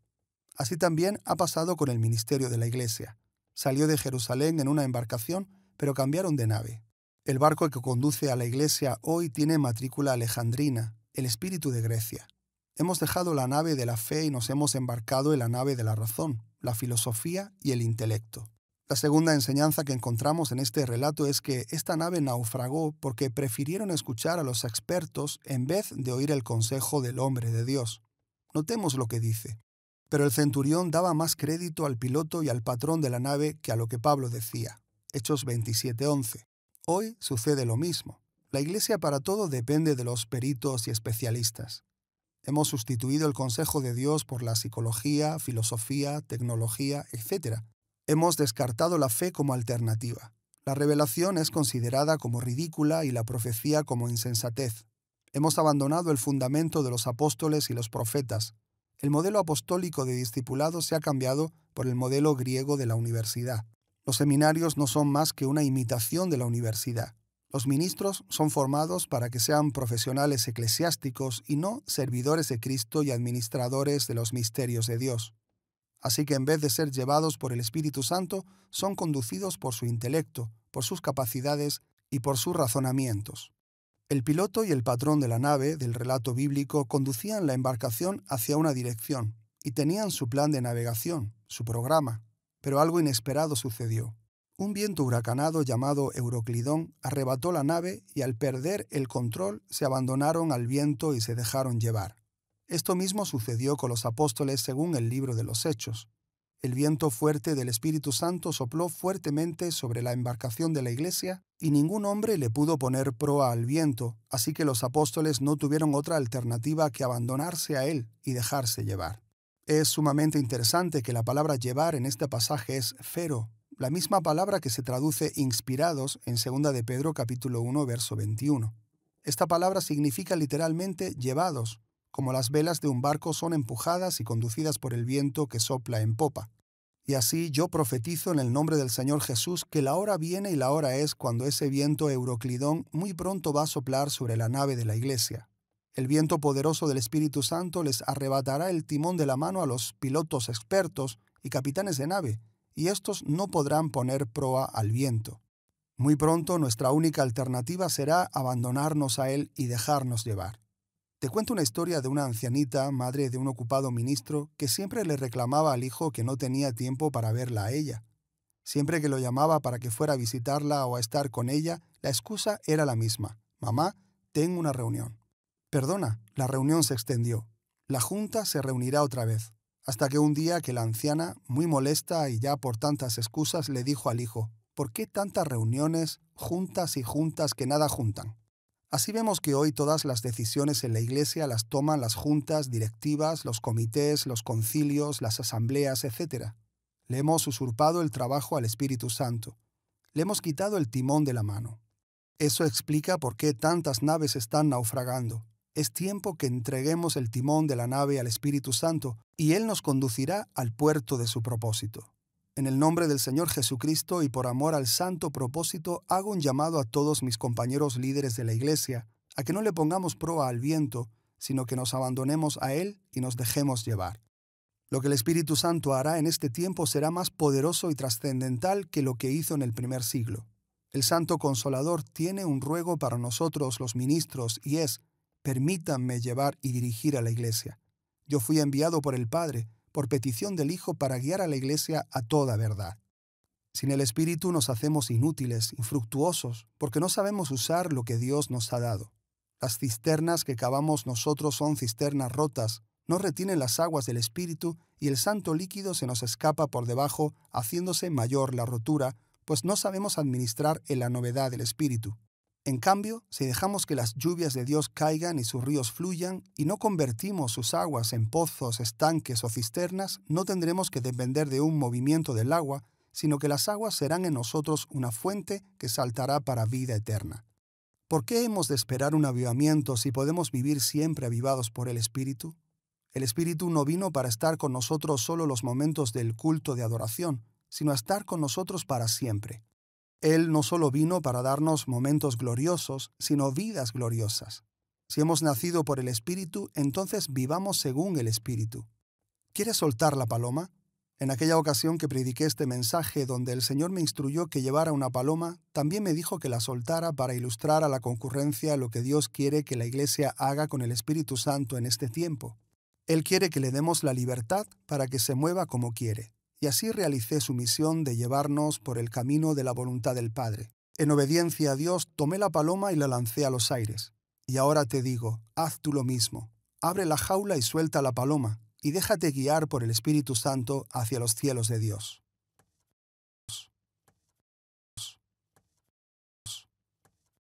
Así también ha pasado con el ministerio de la Iglesia. Salió de Jerusalén en una embarcación, pero cambiaron de nave. El barco que conduce a la Iglesia hoy tiene matrícula alejandrina, el espíritu de Grecia. Hemos dejado la nave de la fe y nos hemos embarcado en la nave de la razón, la filosofía y el intelecto. La segunda enseñanza que encontramos en este relato es que esta nave naufragó porque prefirieron escuchar a los expertos en vez de oír el consejo del hombre de Dios. Notemos lo que dice. Pero el centurión daba más crédito al piloto y al patrón de la nave que a lo que Pablo decía. Hechos 27:11. Hoy sucede lo mismo. La iglesia para todo depende de los peritos y especialistas. Hemos sustituido el consejo de Dios por la psicología, filosofía, tecnología, etc., Hemos descartado la fe como alternativa. La revelación es considerada como ridícula y la profecía como insensatez. Hemos abandonado el fundamento de los apóstoles y los profetas. El modelo apostólico de discipulado se ha cambiado por el modelo griego de la universidad. Los seminarios no son más que una imitación de la universidad. Los ministros son formados para que sean profesionales eclesiásticos y no servidores de Cristo y administradores de los misterios de Dios. Así que en vez de ser llevados por el Espíritu Santo, son conducidos por su intelecto, por sus capacidades y por sus razonamientos. El piloto y el patrón de la nave del relato bíblico conducían la embarcación hacia una dirección y tenían su plan de navegación, su programa. Pero algo inesperado sucedió. Un viento huracanado llamado Euroclidón arrebató la nave y al perder el control se abandonaron al viento y se dejaron llevar. Esto mismo sucedió con los apóstoles según el libro de los Hechos. El viento fuerte del Espíritu Santo sopló fuertemente sobre la embarcación de la iglesia, y ningún hombre le pudo poner proa al viento, así que los apóstoles no tuvieron otra alternativa que abandonarse a él y dejarse llevar. Es sumamente interesante que la palabra llevar en este pasaje es fero, la misma palabra que se traduce inspirados en 2 de Pedro capítulo 1 verso 21. Esta palabra significa literalmente llevados, como las velas de un barco son empujadas y conducidas por el viento que sopla en popa. Y así yo profetizo en el nombre del Señor Jesús que la hora viene y la hora es cuando ese viento euroclidón muy pronto va a soplar sobre la nave de la Iglesia. El viento poderoso del Espíritu Santo les arrebatará el timón de la mano a los pilotos expertos y capitanes de nave, y estos no podrán poner proa al viento. Muy pronto nuestra única alternativa será abandonarnos a él y dejarnos llevar. Te cuento una historia de una ancianita, madre de un ocupado ministro, que siempre le reclamaba al hijo que no tenía tiempo para verla a ella. Siempre que lo llamaba para que fuera a visitarla o a estar con ella, la excusa era la misma. Mamá, tengo una reunión. Perdona, la reunión se extendió. La junta se reunirá otra vez. Hasta que un día que la anciana, muy molesta y ya por tantas excusas, le dijo al hijo, ¿por qué tantas reuniones, juntas y juntas que nada juntan? Así vemos que hoy todas las decisiones en la Iglesia las toman las juntas directivas, los comités, los concilios, las asambleas, etc. Le hemos usurpado el trabajo al Espíritu Santo. Le hemos quitado el timón de la mano. Eso explica por qué tantas naves están naufragando. Es tiempo que entreguemos el timón de la nave al Espíritu Santo y Él nos conducirá al puerto de su propósito. En el nombre del Señor Jesucristo y por amor al santo propósito, hago un llamado a todos mis compañeros líderes de la Iglesia a que no le pongamos proa al viento, sino que nos abandonemos a Él y nos dejemos llevar. Lo que el Espíritu Santo hará en este tiempo será más poderoso y trascendental que lo que hizo en el primer siglo. El Santo Consolador tiene un ruego para nosotros los ministros y es, permítanme llevar y dirigir a la Iglesia. Yo fui enviado por el Padre, por petición del Hijo para guiar a la Iglesia a toda verdad. Sin el Espíritu nos hacemos inútiles, infructuosos, porque no sabemos usar lo que Dios nos ha dado. Las cisternas que cavamos nosotros son cisternas rotas, no retienen las aguas del Espíritu y el santo líquido se nos escapa por debajo, haciéndose mayor la rotura, pues no sabemos administrar en la novedad del Espíritu. En cambio, si dejamos que las lluvias de Dios caigan y sus ríos fluyan, y no convertimos sus aguas en pozos, estanques o cisternas, no tendremos que depender de un movimiento del agua, sino que las aguas serán en nosotros una fuente que saltará para vida eterna. ¿Por qué hemos de esperar un avivamiento si podemos vivir siempre avivados por el Espíritu? El Espíritu no vino para estar con nosotros solo los momentos del culto de adoración, sino a estar con nosotros para siempre. Él no solo vino para darnos momentos gloriosos, sino vidas gloriosas. Si hemos nacido por el Espíritu, entonces vivamos según el Espíritu. ¿Quieres soltar la paloma? En aquella ocasión que prediqué este mensaje donde el Señor me instruyó que llevara una paloma, también me dijo que la soltara para ilustrar a la concurrencia lo que Dios quiere que la Iglesia haga con el Espíritu Santo en este tiempo. Él quiere que le demos la libertad para que se mueva como quiere y así realicé su misión de llevarnos por el camino de la voluntad del Padre. En obediencia a Dios tomé la paloma y la lancé a los aires. Y ahora te digo, haz tú lo mismo. Abre la jaula y suelta la paloma, y déjate guiar por el Espíritu Santo hacia los cielos de Dios.